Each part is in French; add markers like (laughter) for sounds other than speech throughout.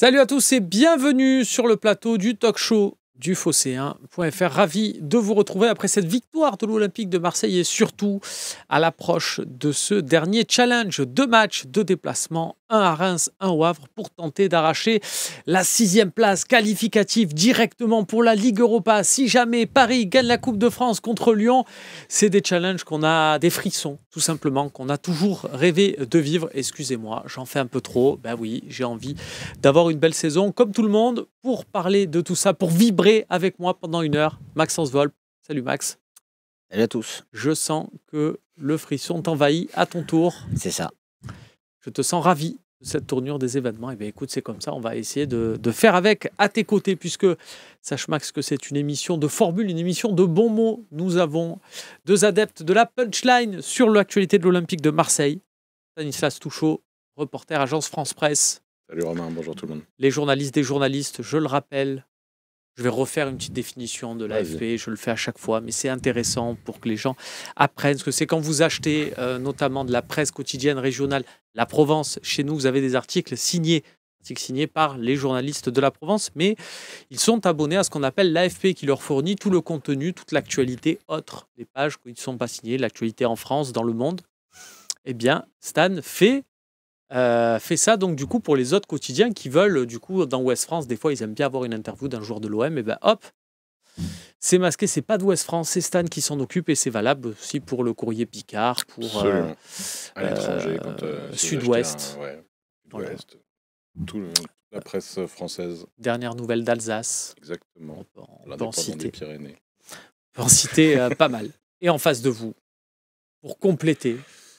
Salut à tous et bienvenue sur le plateau du talk show du Fosséen.fr. Ravi de vous retrouver après cette victoire de l'Olympique de Marseille et surtout à l'approche de ce dernier challenge. de matchs, de déplacement. Un à Reims, un au Havre pour tenter d'arracher la sixième place qualificative directement pour la Ligue Europa. Si jamais Paris gagne la Coupe de France contre Lyon, c'est des challenges qu'on a des frissons, tout simplement, qu'on a toujours rêvé de vivre. Excusez-moi, j'en fais un peu trop. Ben oui, j'ai envie d'avoir une belle saison, comme tout le monde, pour parler de tout ça, pour vibrer avec moi pendant une heure. Maxence Volpe. Salut Max. Salut à tous. Je sens que le frisson t'envahit à ton tour. C'est ça. Je te sens ravi de cette tournure des événements. Et eh bien écoute, c'est comme ça, on va essayer de, faire avec à tes côtés, puisque sache Max que c'est une émission de formule, une émission de bons mots. Nous avons deux adeptes de la punchline sur l'actualité de l'Olympique de Marseille. Stanislas Touchot, reporter Agence France Presse. Salut Romain, bonjour tout le monde. Les journalistes des journalistes, je le rappelle, je vais refaire une petite définition de l'AFP, je le fais à chaque fois, mais c'est intéressant pour que les gens apprennent ce que c'est. Quand vous achetez euh, notamment de la presse quotidienne régionale, la Provence, chez nous, vous avez des articles signés articles signés par les journalistes de la Provence, mais ils sont abonnés à ce qu'on appelle l'AFP qui leur fournit tout le contenu, toute l'actualité autre des pages qui ne sont pas signées, l'actualité en France, dans le monde. Eh bien, Stan fait euh, fait ça donc du coup pour les autres quotidiens qui veulent du coup dans Ouest France des fois ils aiment bien avoir une interview d'un joueur de l'OM et ben hop c'est masqué c'est pas d'Ouest France c'est Stan qui s'en occupe et c'est valable aussi pour le courrier Picard pour euh, euh, Sud-Ouest toute la presse française dernière nouvelle d'Alsace exactement en, Pyrénées en citer pas mal et en face de vous pour compléter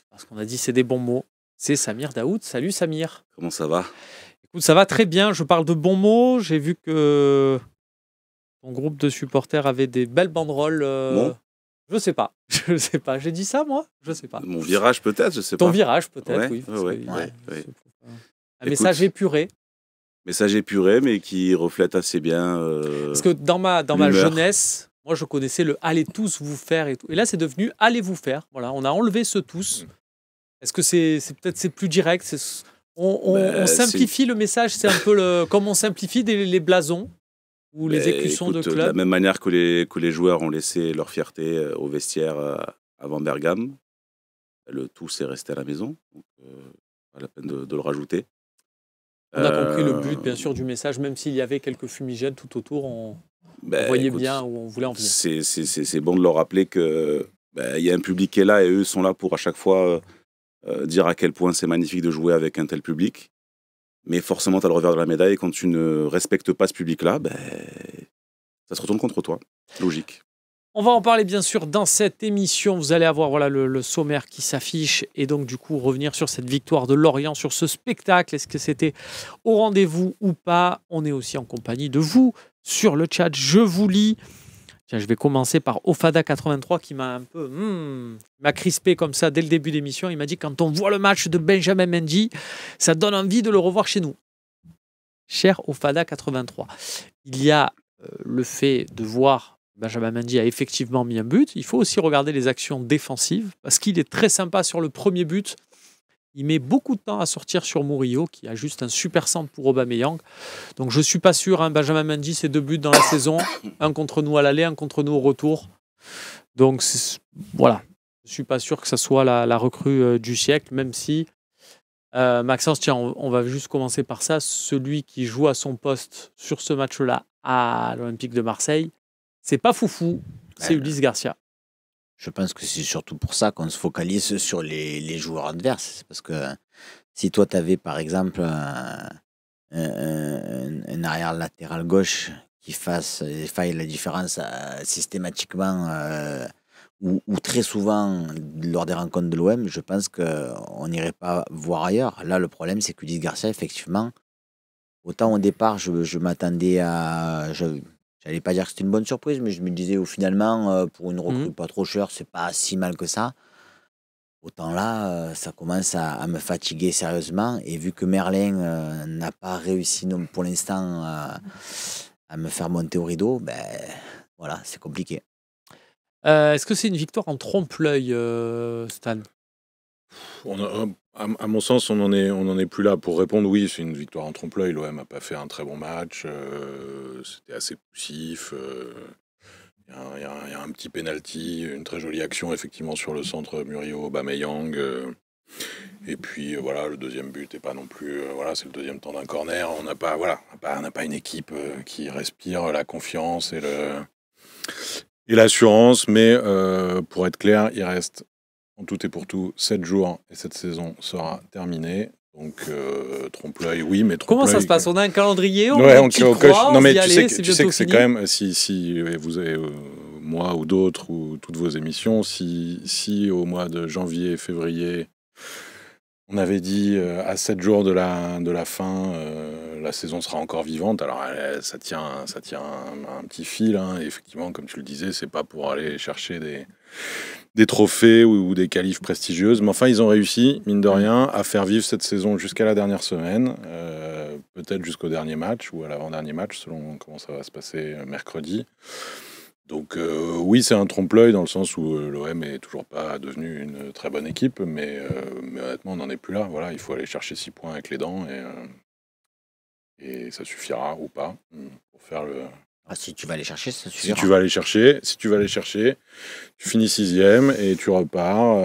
parce qu'on a dit c'est des bons mots c'est Samir Daoud. Salut Samir. Comment ça va Écoute, ça va très bien. Je parle de bons mots. J'ai vu que ton groupe de supporters avait des belles banderoles. Euh, je sais pas. (laughs) Je sais pas. J'ai dit ça, moi Je sais pas. Mon virage, peut-être, je sais pas. Ton virage, peut-être, oui. oui. Hein. Un message épuré. Message épuré, mais qui reflète assez bien. Euh, Parce que dans ma, dans ma jeunesse, moi, je connaissais le allez tous vous faire et tout. Et là, c'est devenu allez vous faire. Voilà, on a enlevé ce tous. Mm. Est-ce que c'est peut-être c'est plus direct on, on, bah, simplifie le message, c'est un peu le, (laughs) comme on simplifie les blasons ou les bah, écussons de club. De la même manière que les, que les joueurs ont laissé leur fierté euh, au vestiaire avant euh, Bergame, le tout s'est resté à la maison. Donc, euh, pas la peine de, le rajouter. On a compris le but, bien sûr, du message, même s'il y avait quelques fumigènes tout autour, on, bah, voyait bien où on voulait en venir. C'est bon de leur rappeler qu'il ben, y a un public qui est là et eux sont là pour à chaque fois euh, dire à quel point c'est magnifique de jouer avec un tel public. Mais forcément, tu as le revers de la médaille. Et quand tu ne respectes pas ce public-là, ben, ça se retourne contre toi. Logique. On va en parler bien sûr dans cette émission. Vous allez avoir voilà le sommaire qui s'affiche et donc du coup revenir sur cette victoire de Lorient, sur ce spectacle. Est-ce que c'était au rendez-vous ou pas On est aussi en compagnie de vous sur le chat. Je vous lis je vais commencer par Ofada83 qui m'a un peu hmm, m'a crispé comme ça dès le début d'émission. Il m'a dit quand on voit le match de Benjamin Mendy, ça donne envie de le revoir chez nous. Cher Ofada83, il y a euh, le fait de voir Benjamin Mendy a effectivement mis un but. Il faut aussi regarder les actions défensives parce qu'il est très sympa sur le premier but il met beaucoup de temps à sortir sur Murillo, qui a juste un super centre pour Aubameyang. Donc je ne suis pas sûr, hein, Benjamin Mendy, ses deux buts dans la saison, (coughs) un contre nous à l'aller, un contre nous au retour. Donc voilà, je ne suis pas sûr que ça soit la, recrue euh, du siècle, même si euh, Maxence, tiens, on, va juste commencer par ça. Celui qui joue à son poste sur ce match-là à l'Olympique de Marseille, c'est pas foufou, c'est Ulysse Garcia. Je pense que c'est surtout pour ça qu'on se focalise sur les, joueurs adverses. Parce que si toi, tu avais par exemple un, arrière latéral gauche qui fasse euh, faille la différence euh, systématiquement euh, ou, très souvent lors des rencontres de l'OM, je pense qu'on n'irait pas voir ailleurs. Là, le problème, c'est que Luis Garcia, effectivement, autant au départ, je, m'attendais à. Je, j'allais pas dire que c'était une bonne surprise, mais je me disais, au finalement, euh, pour une recrue mmh. pas trop chère, c'est pas si mal que ça. Autant là, euh, ça commence à, me fatiguer sérieusement. Et vu que Merlin euh, n'a pas réussi pour l'instant à me faire monter au rideau, ben voilà, c'est compliqué. Est-ce que c'est une victoire en trompe-l'œil, Stan on a, à, mon sens, on n'en est, plus là. Pour répondre, oui, c'est une victoire en trompe-l'œil. L'OM n'a pas fait un très bon match. Euh, c'était assez poussif. Euh, il y, a un petit penalty, une très jolie action, effectivement, sur le centre Murillo, Bameyang. Euh. et puis voilà, le deuxième but n'est pas non plus. voilà, c'est le deuxième temps d'un corner. On n'a pas, voilà, pas une équipe qui respire la confiance et l'assurance, mais pour être clair, il reste tout est pour tout 7 jours et cette saison sera terminée. Donc, euh, trompe-l'œil, oui, mais trompe Comment ça se passe On a un calendrier on Non, mais tu, sais que, c'est quand même, si, si vous avez, euh, moi ou d'autres, ou toutes vos émissions, si, si au mois de janvier, février, on avait dit euh, à 7 jours de la, de la fin, euh, la saison sera encore vivante. Alors ça tient, ça tient un, petit fil. Hein. Effectivement, comme tu le disais, c'est pas pour aller chercher des, des trophées ou, ou des qualifs prestigieuses. Mais enfin, ils ont réussi, mine de mm. rien, à faire vivre cette saison jusqu'à la dernière semaine, euh, peut-être jusqu'au dernier match ou à l'avant-dernier match, selon comment ça va se passer mercredi. Donc euh, oui, c'est un trompe-l'œil dans le sens où euh, l'OM est toujours pas devenu une très bonne équipe, euh, mais, honnêtement, on n'en est plus là. Voilà, il faut aller chercher six points avec les dents et, et ça suffira ou pas hum, pour faire le. Ah, si tu vas aller chercher, ça suffira. Si tu vas aller chercher, si tu vas aller chercher, tu finis sixième et tu repars.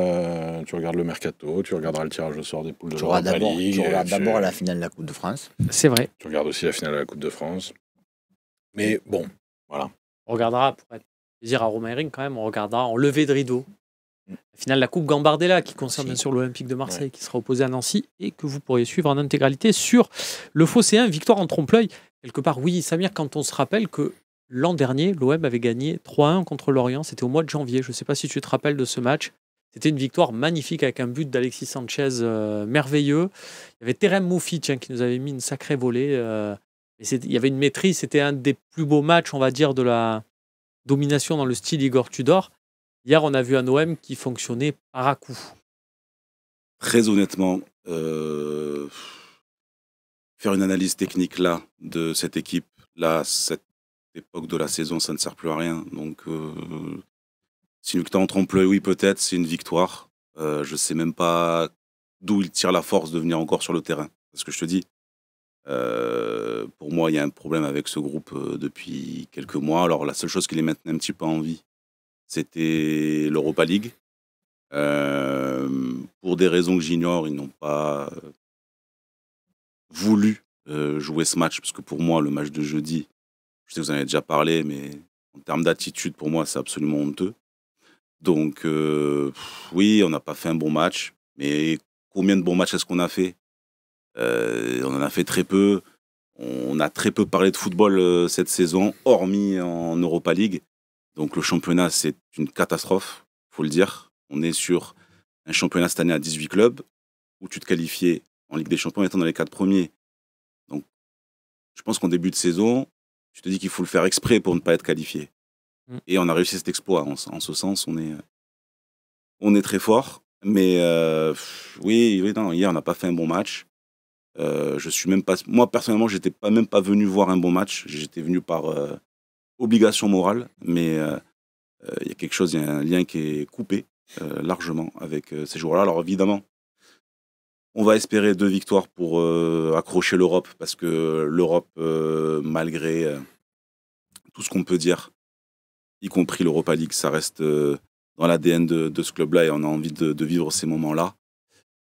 tu regardes le mercato, tu regarderas le tirage au sort des poules de la Ligue. Tu regardes d'abord la finale de la Coupe de France. C'est vrai. Tu regardes aussi la finale de la Coupe de France. Mais bon, voilà. On regardera, pour être plaisir à Romain Ring quand même, on regardera en levée de rideau. Mm. La finale de la Coupe Gambardella qui concerne bien sûr l'Olympique de Marseille qui sera opposé à Nancy et que vous pourriez suivre en intégralité sur le 1. victoire en trompe-l'œil. Quelque part, oui, Samir, quand on se rappelle que l'an dernier, l'OM avait gagné 3-1 contre l'Orient, c'était au mois de janvier. Je ne sais pas si tu te rappelles de ce match. C'était une victoire magnifique avec un but d'Alexis Sanchez euh, merveilleux. Il y avait Terem Moufi hein, qui nous avait mis une sacrée volée. Euh, il y avait une maîtrise, c'était un des plus beaux matchs, on va dire, de la domination dans le style Igor Tudor. Hier, on a vu un OM qui fonctionnait par à coup. Très honnêtement, euh, faire une analyse technique là de cette équipe, là, cette époque de la saison, ça ne sert plus à rien. Donc, euh, si tu en trompe oui, peut-être, c'est une victoire. Euh, je ne sais même pas d'où il tire la force de venir encore sur le terrain. Parce que je te dis, euh, pour moi, il y a un problème avec ce groupe euh, depuis quelques mois. Alors, la seule chose qui les maintenait un petit peu en vie, c'était l'Europa League. Euh, pour des raisons que j'ignore, ils n'ont pas voulu jouer ce match, parce que pour moi, le match de jeudi, je sais que vous en avez déjà parlé, mais en termes d'attitude, pour moi, c'est absolument honteux. Donc, oui, on n'a pas fait un bon match, mais combien de bons matchs est-ce qu'on a fait euh, on en a fait très peu. On a très peu parlé de football euh, cette saison, hormis en Europa League. Donc le championnat, c'est une catastrophe, faut le dire. On est sur un championnat cette année à 18 clubs, où tu te qualifiais en Ligue des Champions étant dans les quatre premiers. Donc je pense qu'en début de saison, tu te dis qu'il faut le faire exprès pour ne pas être qualifié. Mm. Et on a réussi cet exploit. En, ce sens, on est, on est très fort. Mais euh, oui, oui, non, hier, on n'a pas fait un bon match. Euh, je suis même pas, moi personnellement, j'étais pas même pas venu voir un bon match. J'étais venu par euh, obligation morale, mais euh, il y a quelque chose, il y a un lien qui est coupé largement avec ces joueurs-là. Alors évidemment, on va espérer deux victoires pour accrocher l'Europe, parce que l'Europe, malgré tout ce qu'on peut dire, y compris l'Europa League, ça reste dans l'ADN de, ce club-là et on a envie de vivre ces moments-là.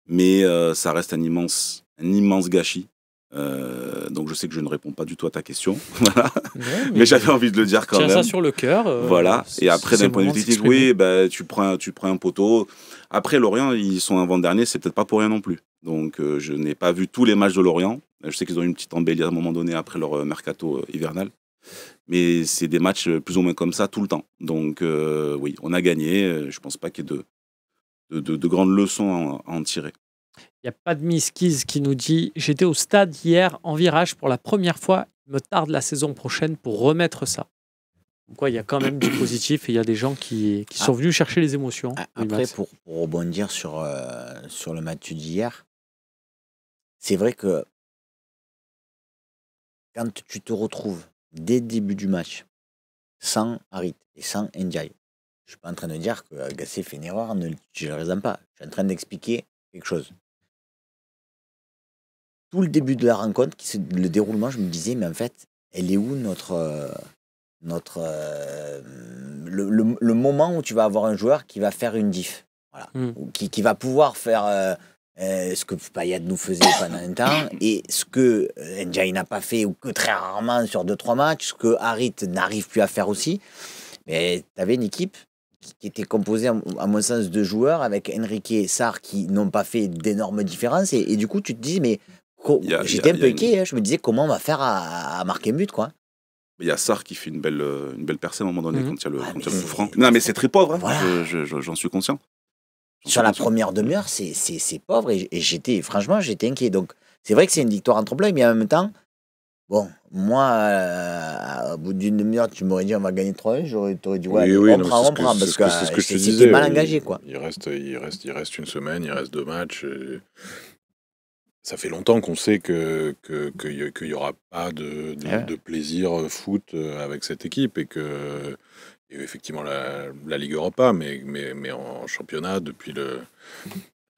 Mais ça reste un immense un immense gâchis. Euh, donc je sais que je ne réponds pas du tout à ta question, (laughs) mais, j'avais envie de le dire quand même. tiens ça sur le cœur. Euh, voilà. Et après d'un point de vue oui, bah, tu prends tu prends un poteau. Après Lorient, ils sont avant dernier, c'est peut-être pas pour rien non plus. Donc euh, je n'ai pas vu tous les matchs de Lorient. Je sais qu'ils ont eu une petite embellie à un moment donné après leur mercato hivernal. Mais c'est des matchs plus ou moins comme ça tout le temps. Donc oui, on a gagné. Je pense pas qu'il y ait de, de, grandes leçons à en tirer. Il n'y a pas de misquise qui nous dit J'étais au stade hier en virage pour la première fois. Il me tarde la saison prochaine pour remettre ça. Quoi, il y a quand même du positif et il y a des gens qui, sont ah. venus chercher les émotions. Ah, après, pour, rebondir sur, euh, sur le match d'hier, c'est vrai que quand tu te retrouves dès le début du match sans Harit et sans Ndiaye, je ne suis pas en train de dire que Gassé fait une erreur Je ne résume pas. Je suis en train d'expliquer quelque chose tout le début de la rencontre, qui le déroulement, je me disais, mais en fait, elle est où notre. Euh, notre euh, le, moment où tu vas avoir un joueur qui va faire une diff, voilà. Mmh. qui, qui va pouvoir faire. Euh, ce que Payet nous faisait pendant un temps (coughs) et ce que Ndiaye n'a pas fait ou que très rarement sur 2-3 matchs, ce que Harit n'arrive plus à faire aussi. Mais tu avais une équipe qui était composée, à mon sens, de joueurs avec Enrique et Sar qui n'ont pas fait d'énormes différences. et, du coup, tu te dis, mais J'étais un peu inquiet, hein. je me disais comment on va faire à, marquer un but, quoi. Il y a Sar qui fait une belle, euh, une belle percée à un moment donné mmh. quand il y a le, ah, franc. Non, mais c'est très pauvre, hein. j'en suis conscient. Sur la première demi-heure, c'est pauvre et, j'étais, franchement, j'étais inquiet. Donc, c'est vrai que c'est une victoire entre trompe mais en même temps, bon, moi, euh, au bout d'une demi-heure, tu m'aurais dit on va gagner 3 j'aurais dit ouais, on prend, on prend, parce que, c'était mal engagé, quoi. Il reste, il, reste, il reste une semaine, il reste deux matchs ça fait longtemps qu'on sait qu'il que, que, aura pas de, de, ah plaisir euh, foot euh, avec cette équipe et que effectivement la, Ligue Europa, mais, mais, mais en championnat, depuis, le,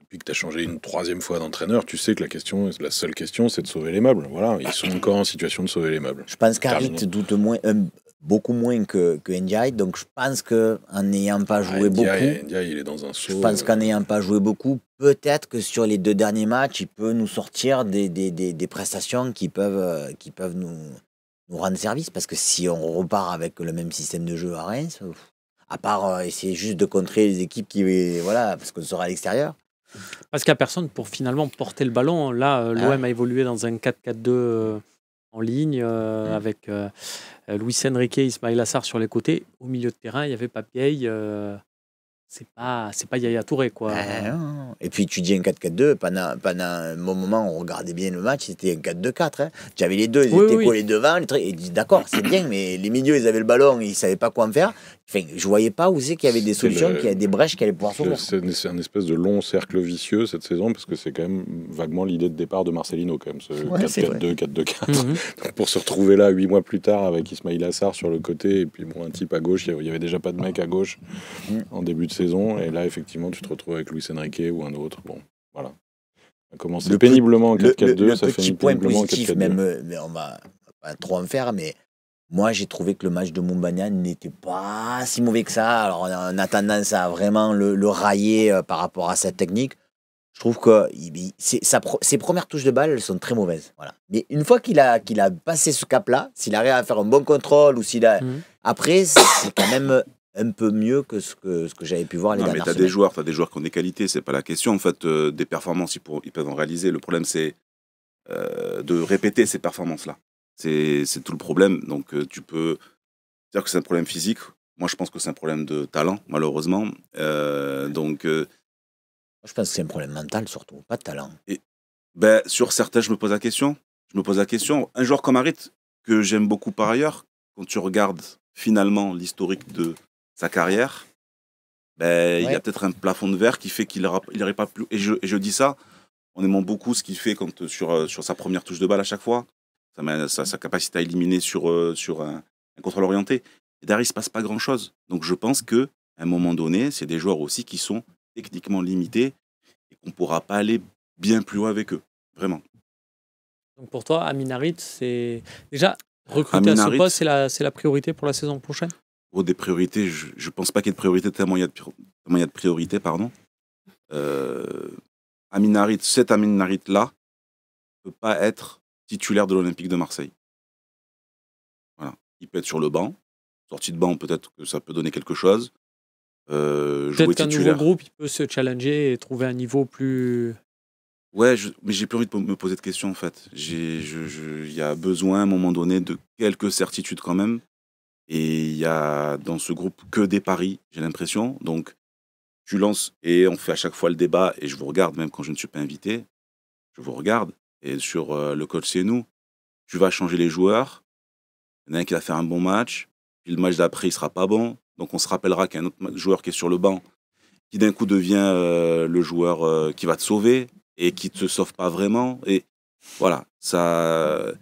depuis que tu as changé une troisième fois d'entraîneur, tu sais que la, question, la seule question, c'est de sauver les meubles. Voilà, ils sont encore en situation de sauver les meubles. Je pense qu'Arit doute moins beaucoup moins que, que Donc je pense qu'en n'ayant pas joué beaucoup, je pense qu'en euh, n'ayant pas joué beaucoup, peut-être que sur les deux derniers matchs, il peut nous sortir des, des, des, prestations qui peuvent, euh, qui peuvent nous, nous, rendre service. Parce que si on repart avec le même système de jeu à Reims, à part euh, essayer juste de contrer les équipes qui, voilà, parce qu'on sera à l'extérieur. Parce qu'il n'y a personne pour finalement porter le ballon. Là, l'OM ah. a évolué dans un 4-4-2 en ligne mmh. avec... Euh, Luis Enrique, Ismaël Assar sur les côtés. Au milieu de terrain, il y avait pas Euh, c'est pas c'est pas Yaya Touré quoi. Eh, et puis tu dis un 4-4-2 pendant pendant un bon moment on regardait bien le match c'était un 4-2-4 tu avais les deux ils étaient collés devant et d'accord c'est bien mais les milieux ils avaient le ballon ils savaient pas quoi en faire je ne je voyais pas où c'est qu'il y avait des solutions, qu'il y avait des brèches qui allaient pouvoir s'ouvrir. C'est un espèce de long cercle vicieux cette saison, parce que c'est quand même vaguement l'idée de départ de Marcelino, quand même, ce 4-4-2, 4-2-4. Mhm. (laughs) Pour se retrouver là, huit mois plus tard, avec Ismail Assar sur le côté, et puis bon, un type à gauche, il n'y avait déjà pas de mec à gauche mhm. en début de saison, et là, effectivement, tu te retrouves avec Luis Enrique ou un autre. Bon, voilà. On a commencé péniblement en 4-4-2, ça petit fait point positif, même, euh, mais on va pas trop en faire, mais moi, j'ai trouvé que le match de Mumbania n'était pas si mauvais que ça. Alors, on a tendance à vraiment le, railler euh, par rapport à sa technique. Je trouve que ses premières touches de balle sont très mauvaises. Voilà. Mais une fois qu'il a, a passé ce cap-là, s'il arrive à faire un bon contrôle ou s'il a. Mhm. Après, c'est quand même un peu mieux que ce que, ce que j'avais pu voir les non, dernières mais des joueurs, tu as des joueurs qui ont des qualités, c'est pas la question. En fait, euh, des performances, ils, ils, peuvent en réaliser. Le problème, c'est euh, de répéter ces performances-là. C'est tout le problème. Donc, euh, tu peux dire que c'est un problème physique. Moi, je pense que c'est un problème de talent, malheureusement. Euh, donc. Euh je pense que c'est un problème mental, surtout, pas de talent. Et, ben, sur certains, je me pose la question. Je me pose la question. Un joueur comme Harit, que j'aime beaucoup par ailleurs, quand tu regardes finalement l'historique de sa carrière, ben, il y a peut-être un plafond de verre qui fait qu'il n'aurait pas plus. Et je, je dis ça en aimant beaucoup ce qu'il fait quand, sur sa première touche de balle à chaque fois, sa, capacité à éliminer sur, euh, sur un, contrôle orienté. Et derrière, il ne se passe pas grand-chose. Donc je pense qu'à un moment donné, c'est des joueurs aussi qui sont techniquement limités et qu'on ne pourra pas aller bien plus loin avec eux, vraiment. Donc pour toi, Aminarit, c'est déjà recruter à ce poste, c'est la, priorité pour la saison prochaine Oh, des priorités, je ne pense pas qu'il y ait de priorité, tellement il y a de, priorité. pardon. Euh, Aminarit, cet Aminarit-là ne peut pas être titulaire de l'Olympique de Marseille. Voilà. Il peut être sur le banc. Sortie de banc, peut-être que ça peut donner quelque chose. Euh, peut-être qu'un nouveau groupe, il peut se challenger et trouver un niveau plus. Ouais, mais j'ai plus envie de me poser de questions en fait. Il y a besoin à un moment donné de quelques certitudes quand même. Et il y a dans ce groupe que des paris, j'ai l'impression. Donc, tu lances et on fait à chaque fois le débat. Et je vous regarde, même quand je ne suis pas invité, je vous regarde et sur euh, le coach c'est nous. Tu vas changer les joueurs. Il y en a un qui va faire un bon match, puis le match d'après, il sera pas bon. Donc on se rappellera qu'il y a un autre joueur qui est sur le banc, qui d'un coup devient euh, le joueur euh, qui va te sauver et qui ne te sauve pas vraiment. Et voilà, ça.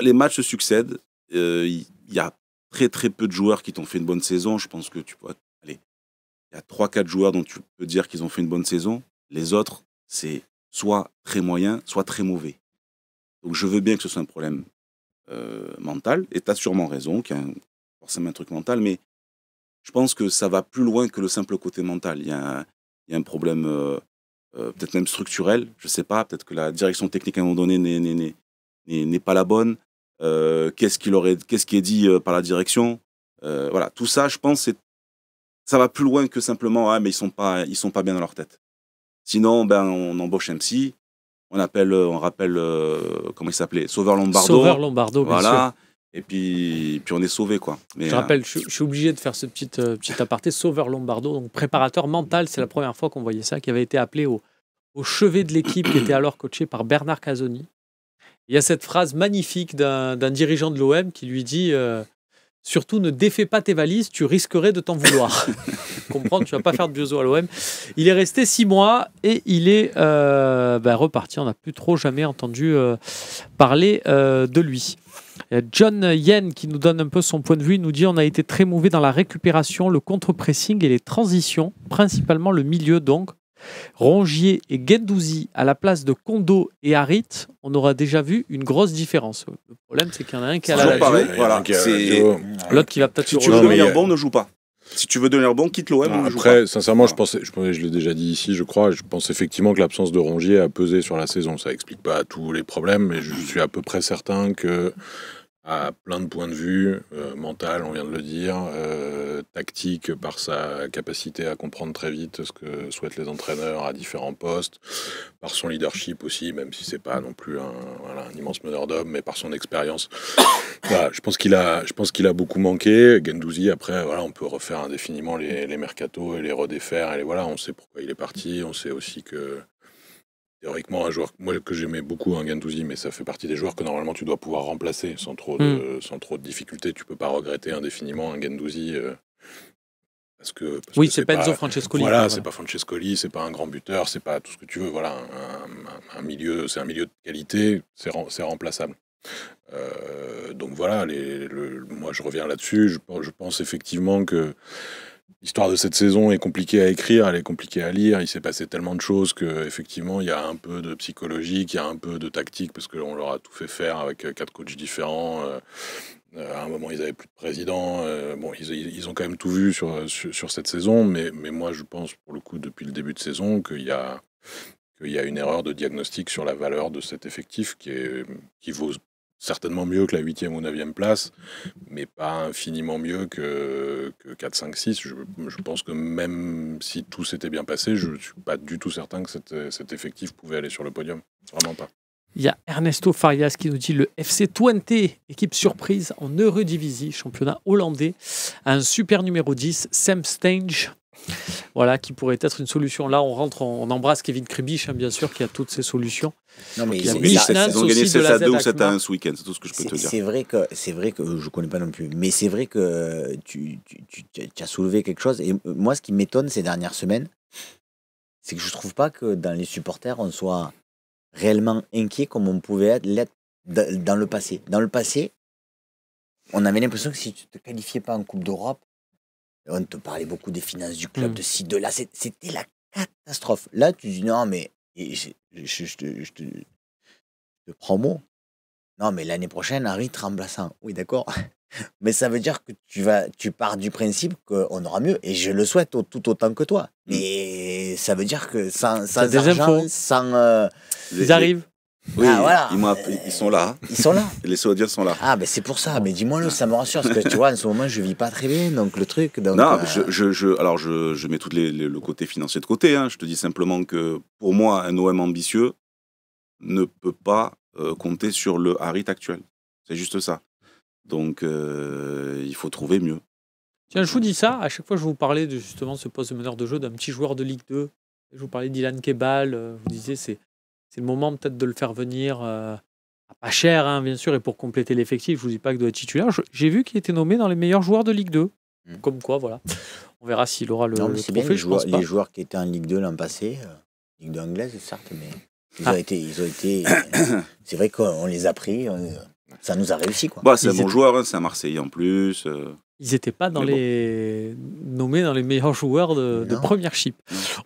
Les matchs se succèdent. Il y, a très très peu de joueurs qui t'ont fait une bonne saison. Je pense que tu peux aller il y a 3-4 joueurs dont tu peux dire qu'ils ont fait une bonne saison. Les autres, c'est soit très moyen, soit très mauvais. Donc je veux bien que ce soit un problème euh, mental, et tu as sûrement raison, qu'il y a forcément un truc mental, mais je pense que ça va plus loin que le simple côté mental. Il y a un, problème euh, euh, peut-être même structurel, je ne sais pas, peut-être que la direction technique à un moment donné n'est pas la bonne. Qu'est-ce qui, est dit par la direction Voilà, tout ça, je pense, ça va plus loin que simplement ah mais ils sont ils sont pas bien dans leur tête. Sinon, ben, on embauche MC, on appelle, on rappelle, euh, comment il s'appelait Sauveur Lombardo. Sauveur Lombardo, bien voilà. Et puis, puis on est sauvé quoi. Mais, je euh, rappelle, je, suis obligé de faire ce petit, euh, petit aparté. Sauveur Lombardo, donc préparateur mental, c'est la première fois qu'on voyait ça, qui avait été appelé au, au chevet de l'équipe qui était alors coaché par Bernard Casoni. Il y a cette phrase magnifique d'un dirigeant de l'OM qui lui dit Surtout, ne défais pas tes valises, tu risquerais de t'en vouloir. (laughs) comprends, tu vas pas faire de biozo à l'OM. Il est resté six mois et il est euh, bah, reparti. On n'a plus trop jamais entendu euh, parler euh, de lui. John Yen qui nous donne un peu son point de vue, nous dit on a été très mauvais dans la récupération, le contre-pressing et les transitions, principalement le milieu donc. Rongier et Guendouzi à la place de Kondo et Harit, on aura déjà vu une grosse différence. Le problème, c'est qu'il y en a un qui a la pareil, euh, L'autre qui va peut-être Si tu veux devenir bon, ne joue pas. Si tu veux devenir bon, quitte l'OM. Après, sincèrement, je pensais, je, je l'ai déjà dit ici, je crois, je pense effectivement que l'absence de Rongier a pesé sur la saison. Ça explique pas tous les problèmes, mais je suis à peu près certain que à plein de points de vue, euh, mental, on vient de le dire, euh, tactique par sa capacité à comprendre très vite ce que souhaitent les entraîneurs à différents postes, par son leadership aussi, même si c'est pas non plus un, immense meneur d'hommes, mais par son expérience. (coughs) Voilà, je pense qu'il a, je pense qu'il a beaucoup manqué. Gendouzi, après, voilà, on peut refaire indéfiniment les, les mercatos et les redéfaire. Et voilà, on sait pourquoi il est parti, on sait aussi que Théoriquement, un joueur moi, que j'aimais beaucoup, un hein, mais ça fait partie des joueurs que normalement tu dois pouvoir remplacer sans trop de, hmm. sans trop de difficultés. Tu ne peux pas regretter indéfiniment un Gandouzi. Euh, parce que, oui, c'est pas, pas Enzo Francescoli. Voilà, c'est pas Francescoli, c'est pas un grand buteur, c'est pas tout ce que tu veux. Voilà, un, milieu, c'est un milieu de qualité, c'est remplaçable. Euh, donc voilà, moi je reviens là-dessus. je, pense effectivement que L'histoire de cette saison est compliquée à écrire, elle est compliquée à lire. Il s'est passé tellement de choses que effectivement, il y a un peu de psychologie, il y a un peu de tactique parce qu'on leur a tout fait faire avec euh, quatre coachs différents. Euh, euh, à un moment, ils avaient plus de président. bon, ils, ils, ont quand même tout vu sur, sur, cette saison, mais, mais, moi, je pense pour le coup depuis le début de saison qu'il y a qu'il y a une erreur de diagnostic sur la valeur de cet effectif qui, est, qui vaut certainement mieux que la 8 ou 9e place, mais pas infiniment mieux que, que 4, 5, 6. Je, pense que même si tout s'était bien passé, je ne suis pas du tout certain que cet effectif pouvait aller sur le podium. Vraiment pas. Il y a Ernesto Farias qui nous dit le FC Twente, équipe surprise en Eurodivisie, championnat hollandais, un super numéro 10, Sam Stange. Voilà, qui pourrait être une solution. Là, on rentre, on embrasse Kevin Kribich, hein, bien sûr, qui a toutes ses solutions. Non, mais ils, ont gagné 7 à ou ce week-end, c'est tout ce que je peux te dire. C'est vrai que, c'est vrai que je connais pas non plus, mais c'est vrai que tu, tu, tu, tu as soulevé quelque chose. Et moi, ce qui m'étonne ces dernières semaines, c'est que je ne trouve pas que dans les supporters, on soit réellement inquiet comme on pouvait l'être dans le passé. Dans le passé, on avait l'impression que si tu ne te qualifiais pas en Coupe d'Europe, on te parlait beaucoup des finances du club, mm. de ci, de là. C'était la catastrophe. Là, tu dis non, mais je, te, je, prends Non, mais l'année prochaine, Harry te Oui, d'accord. Mais ça veut dire que tu, vas, tu pars du principe qu'on aura mieux. Et je le souhaite tout autant que toi. Mais mm. ça veut dire que sans, sans argent, euh, Ils arrivent. ah, voilà. ils, sont là. Ils sont là. (laughs) les Saoudiens sont là. Ah, mais ben, c'est pour ça. Mais dis moi ça me rassure. Parce que tu vois, en ce moment, je vis pas très bien. Donc le truc. non, euh, je, je, alors je, je mets tout les, le côté financier de côté. Hein. Je te dis simplement que pour moi, un OM ambitieux ne peut pas euh, compter sur le Harit actuel. C'est juste ça. Donc, euh, il faut trouver mieux. Tiens, je vous dis ça, à chaque fois je vous parlais de justement ce poste de meneur de jeu d'un petit joueur de Ligue 2. Je vous parlais d'Ilan Kebal, euh, vous disiez c'est le moment peut-être de le faire venir euh, à pas cher, hein, bien sûr, et pour compléter l'effectif, je vous dis pas qu'il doit être titulaire. J'ai vu qu'il était nommé dans les meilleurs joueurs de Ligue 2. Hmm. Comme quoi, voilà. On verra s'il aura le, non, les, joueurs, qui étaient en Ligue 2 l'an passé, Ligue 2 anglaise, certes, mais ils ah. ont été. Ils ont été (coughs) c'est vrai qu'on les a pris ça nous a réussi. quoi. Bah, c'est un bon joueur, hein, c'est un Marseillais en plus. Euh. Ils n'étaient pas nommés dans les meilleurs joueurs de, première chip.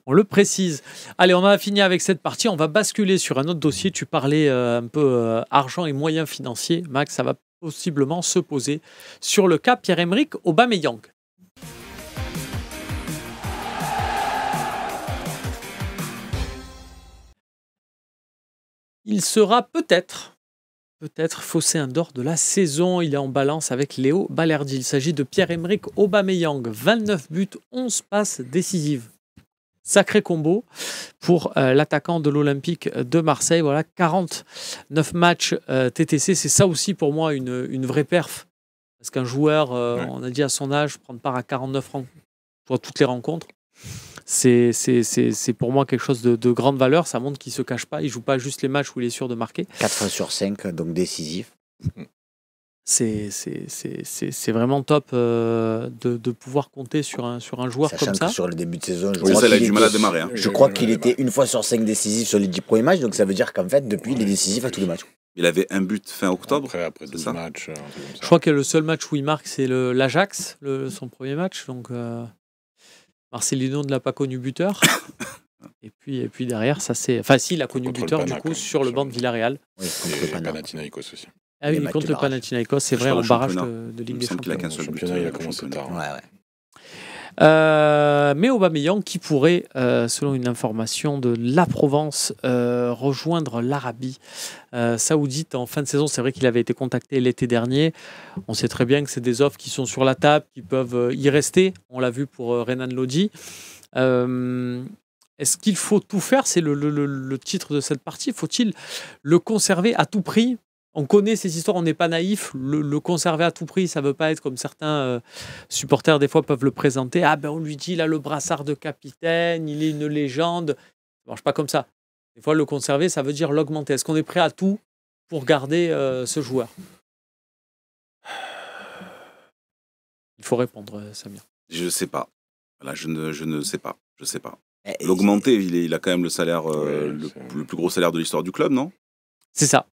On le précise. Allez, on va finir avec cette partie. On va basculer sur un autre dossier. Tu parlais euh, un peu euh, argent et moyens financiers. Max, ça va possiblement se poser sur le cas Pierre-Emerick Aubameyang. Il sera peut-être peut-être fausser un d'or de la saison. Il est en balance avec Léo Balerdi. Il s'agit de Pierre-Emerick Aubameyang. 29 buts, 11 passes décisives. Sacré combo pour euh, l'attaquant de l'Olympique de Marseille. Voilà, 49 matchs euh, TTC. C'est ça aussi pour moi une, vraie perf. Parce qu'un joueur, euh, on a dit à son âge, prendre part à 49 rencontres, pour toutes les rencontres, c'est pour moi quelque chose de, grande valeur. Ça montre qu'il ne se cache pas, il ne joue pas juste les matchs où il est sûr de marquer. 4 fois sur 5, donc décisif. C'est vraiment top euh, de, de, pouvoir compter sur un, sur un joueur comme ça. Que sur le début de saison, je crois qu'il à démarrer, hein. je crois qu'il était une fois sur 5 décisif sur les 10 premiers matchs, donc ça veut dire qu'en fait, depuis, il est décisif à tous les matchs. Il avait un but fin octobre. Après, après deux matchs. je crois que le seul match où il marque, c'est l'Ajax, son premier match. Donc, euh, Marcelino ne l'a pas connu buteur. (coughs) et puis, et puis derrière, ça c'est. Enfin, si, il a connu buteur du coup sur le banc de hein. Villarreal. Oui, contre Panathinaikos aussi. Ah oui, contre le Panathinaikos, c'est vrai, en barrage euh, de, Ligue des Champions. Euh, il a commencé tard. Hein. Ouais, ouais. Euh, mais Aubameyang qui pourrait, euh, selon une information de la Provence, euh, rejoindre l'Arabie saoudite en fin de saison. C'est vrai qu'il avait été contacté l'été dernier. On sait très bien que c'est des offres qui sont sur la table, qui peuvent y rester. On l'a vu pour Renan Lodi. Est-ce qu'il faut tout faire C'est le, titre de cette partie. Faut-il le conserver à tout prix on connaît ces histoires, on n'est pas naïf. Le, conserver à tout prix, ça ne veut pas être comme certains euh, supporters des fois peuvent le présenter. Ah ben on lui dit, il a le brassard de capitaine, il est une légende. Ça marche pas comme ça. Des fois, le conserver, ça veut dire l'augmenter. Est-ce qu'on est prêt à tout pour garder euh, ce joueur Il faut répondre, euh, Samir. Je ne sais pas. Là, je ne, je ne sais pas. Je sais pas. Eh, eh, l'augmenter, il, a quand même le salaire, le plus gros salaire de l'histoire du club, non C'est ça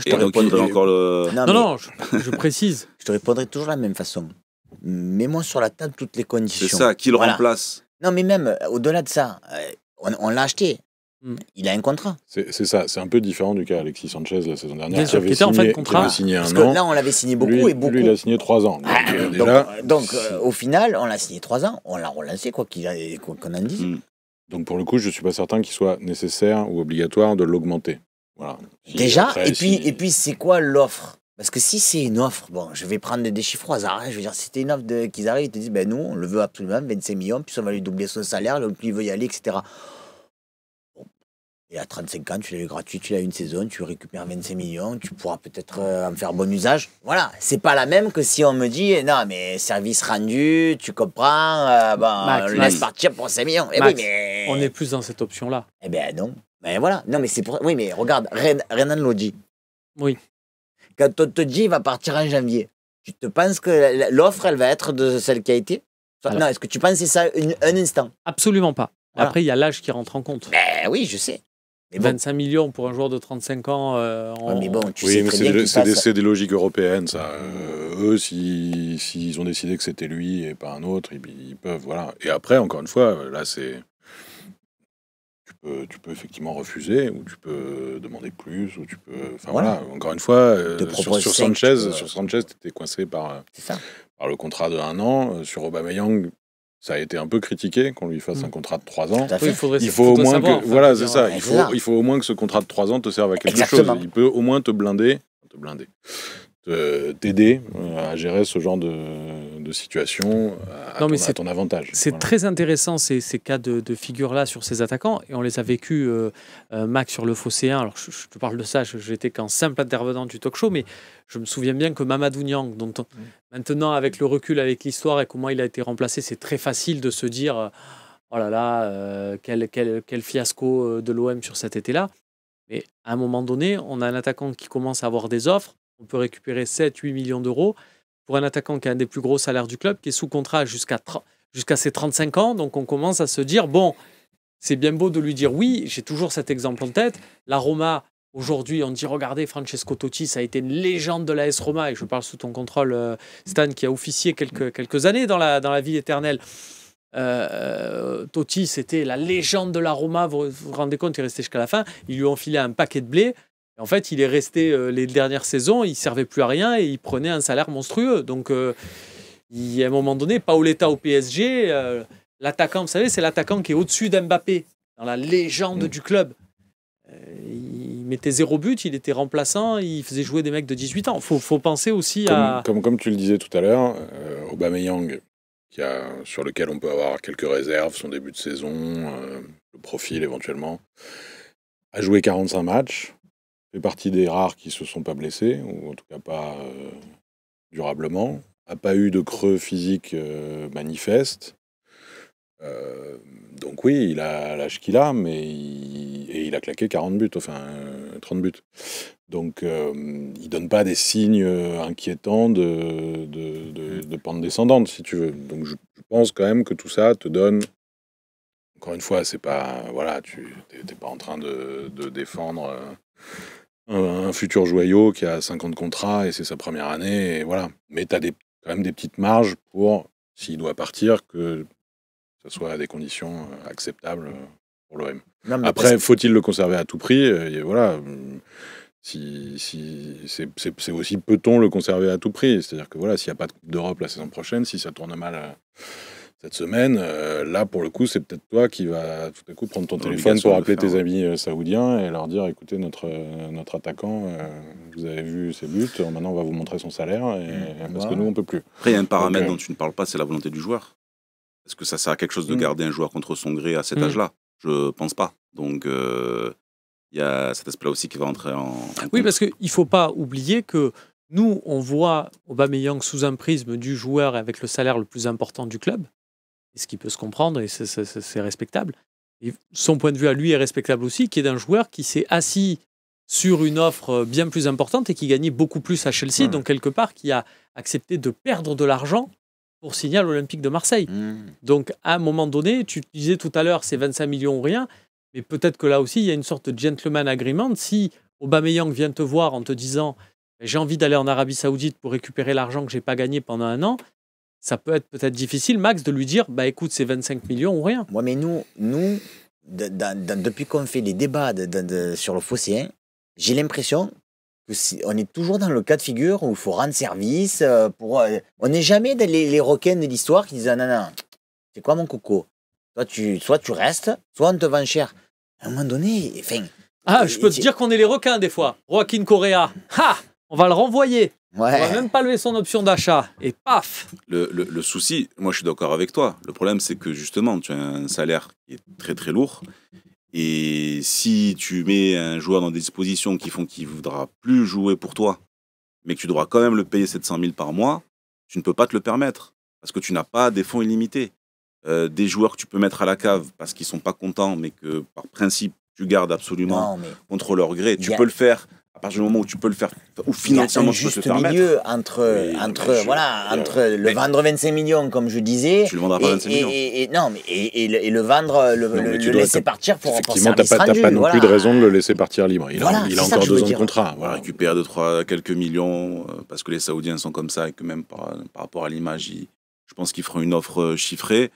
je te répondrai encore Non, non, je, précise. (laughs) je te répondrai toujours de la même façon. Mets-moi sur la table toutes les conditions. C'est ça, qui le remplace. Non, mais même euh, au-delà de ça, euh, on, l'a acheté. Hmm. Il a un contrat. C'est ça, c'est un peu différent du cas Alexis Sanchez la saison dernière. qui en fait contrat. Parce que là, on l'avait signé beaucoup et beaucoup. Lui, il a signé trois ans. donc, ah, euh, au final, on l'a signé trois ans, on l'a relancé, quoi qu'on en dise. Hmm. Donc pour le coup, je ne suis pas certain qu'il soit nécessaire ou obligatoire de l'augmenter. Déjà, et, puis, et puis c'est quoi l'offre Parce que si c'est une offre, bon, je vais prendre des chiffres au hasard, hein. je veux dire, si c'était une offre qu'ils arrivent, ils te disent, ben nous, on le veut absolument, 25 millions, puis on va lui doubler son salaire, plus il veut y aller, etc. Et à 35 ans, tu l'as eu gratuit, tu l'as une saison, tu récupères 25 millions, tu pourras peut-être euh, en faire bon usage. Voilà, c'est pas la même que si on me dit non, mais service rendu, tu comprends, ben laisse partir pour 5 millions. Eh on est plus dans cette option-là. Eh bien non. Ben voilà, non mais c'est pour... Oui mais regarde, Ren... Renan dit. Oui. Quand on te dit il va partir en janvier, tu te penses que l'offre elle va être de celle qui a été Non, est-ce que tu penses c'est ça un instant Absolument pas. Après il y a l'âge qui rentre en compte. Ben oui, je sais. 25 millions pour un joueur de 35 ans. Euh, mais bon, tu oui, sais mais c'est des, des, des, logiques européennes, ça. Euh, eux, s'ils ont décidé que c'était lui et pas un autre, ils, peuvent. Voilà. Et après, encore une fois, là, c'est. Euh, tu peux effectivement refuser, ou tu peux demander plus, ou tu peux. Enfin voilà, encore une fois, euh, euh, sur, Sanchez, tu sur Sanchez, étais coincé par, par le contrat de un an. Sur Aubameyang, ça a été un peu critiqué qu'on lui fasse mm. un contrat de trois ans. il, faut, au moins que, voilà, c'est ça. Il faut, il faut au moins que ce contrat de trois ans te serve à quelque chose. Il peut au moins te blinder, te blinder, t'aider euh, à gérer ce genre de, situation à, non, ton, ton avantage. C'est très intéressant ces, ces cas de, figure-là sur ces attaquants. Et on les a vécus, euh, euh Max, sur le 1, Alors, je, te parle de ça, j'étais qu'un simple intervenant du talk show, mais je me souviens bien que Mamadou Niang, dont maintenant, avec le recul, avec l'histoire et comment il a été remplacé, c'est très facile de se dire euh, oh là là, quel, quel, quel fiasco de l'OM sur cet été-là. Mais à un moment donné, on a un attaquant qui commence à avoir des offres on peut récupérer 7-8 millions d'euros pour un attaquant qui a un des plus gros salaires du club, qui est sous contrat jusqu'à ses 35 ans. Donc on commence à se dire, bon, c'est bien beau de lui dire oui, j'ai toujours cet exemple en tête. La Roma, aujourd'hui, on dit, regardez, Francesco Totti, ça a été une légende de la S Roma, et je parle sous ton contrôle, euh, Stan, qui a officié quelques, années dans la, dans vie éternelle. Euh, Totti, c'était la légende de la Roma, vous vous rendez compte, il est resté jusqu'à la fin. Ils lui ont filé un paquet de blé. En fait, il est resté euh, les dernières saisons, il servait plus à rien et il prenait un salaire monstrueux. Donc, euh, à un moment donné, Paoletta au PSG, euh, l'attaquant, vous savez, c'est l'attaquant qui est au-dessus d'Mbappé, dans la légende mm. du club. il mettait zéro but, il était remplaçant, il faisait jouer des mecs de 18 ans. Il faut, penser aussi à. Comme, tu le disais tout à l'heure, Aubameyang, qui a, sur lequel on peut avoir quelques réserves, son début de saison, le profil éventuellement, a joué 45 matchs fait partie des rares qui se sont pas blessés, ou en tout cas pas euh, durablement, a pas eu de creux physique euh, manifeste. Euh, donc oui, il a l'âge qu'il a, mais il, et il a claqué 40 buts, enfin 30 buts. Donc il donne pas des signes inquiétants de, mm. de, pente descendante, si tu veux. Donc je, pense quand même que tout ça te donne encore une fois, c'est pas voilà, tu n'es pas en train de, défendre un, futur joyau qui a 50 contrats et c'est sa première année, voilà. Mais tu as quand même des petites marges pour, s'il doit partir, que ce soit à des conditions euh, acceptables euh, pour l'OM. Après, faut-il le conserver à tout prix euh, et Voilà. Mm, si, si c'est aussi peut-on le conserver à tout prix C'est-à-dire que voilà, s'il n'y a pas de Coupe d'Europe la saison prochaine, si ça tourne mal. Cette semaine, euh, là, pour le coup, c'est peut-être toi qui vas tout à coup prendre ton ah, téléphone pour appeler tes amis euh, saoudiens et leur dire écoutez, notre, euh, notre attaquant, vous avez vu ses buts, maintenant on va vous montrer son salaire, mmh. parce que nous, on peut plus. Après, il y a un paramètre dont tu ne parles pas, c'est la volonté du joueur. Est-ce que ça sert à quelque chose de mmh. garder un joueur contre son gré à cet mmh. âge-là Je pense pas. Donc, il y a cet aspect-là aussi qui va entrer en. Oui, parce qu'il ne faut pas oublier que nous, on voit Aubameyang sous un prisme du joueur avec le salaire le plus important du club ce qui peut se comprendre, et c'est respectable. Et son point de vue à lui est respectable aussi, qui est d'un joueur qui s'est assis sur une offre bien plus importante et qui gagnait beaucoup plus à Chelsea, donc quelque part qui a accepté de perdre de l'argent pour signer à l'Olympique de Marseille. Mmh. Donc à un moment donné, tu disais tout à l'heure c'est 25 millions ou rien, mais peut-être que là aussi il y a une sorte de gentleman agreement. Si Aubameyang vient te voir en te disant j'ai envie d'aller en Arabie Saoudite pour récupérer l'argent que j'ai pas gagné pendant un an, ça peut être peut-être difficile, Max, de lui dire bah écoute, c'est 25 millions ou rien. Moi, mais nous, nous depuis qu'on fait les débats sur le fossé, j'ai l'impression que si, on est toujours dans le cas de figure où il faut rendre service. Euh, pour, euh, on n'est jamais dans les, requins de l'histoire qui disent ah, non, non, c'est quoi mon coco soit tu, soit tu restes, soit on te vend cher. À un moment donné, enfin. Ah, euh, je peux te dire qu'on est les requins des fois. Joaquin Korea, Ha on va le renvoyer. Ouais. On va même pas lever son option d'achat. Et paf le, souci, moi je suis d'accord avec toi. Le problème, c'est que justement, tu as un salaire qui est très très lourd. Et si tu mets un joueur dans des dispositions qui font qu'il ne voudra plus jouer pour toi, mais que tu dois quand même le payer 700 000 par mois, tu ne peux pas te le permettre. Parce que tu n'as pas des fonds illimités. Euh, des joueurs que tu peux mettre à la cave parce qu'ils sont pas contents, mais que par principe, tu gardes absolument contre leur gré. Tu peux le faire à partir du moment où tu peux le faire, ou financièrement tu peux le faire entre, entre, voilà, entre le vendre 25 millions, comme je disais. Tu le vendras pas 25 et, millions. Et, non, mais, le, vendre, le, le, laisser partir pour Effectivement, tu n'as pas, non plus de raison de le laisser partir libre. Il a, encore deux ans de contrat. Voilà, récupérer deux, trois, quelques millions, euh, parce que les Saoudiens sont comme ça, et que même par, rapport à l'image, je pense qu'ils feront une offre euh, chiffrée.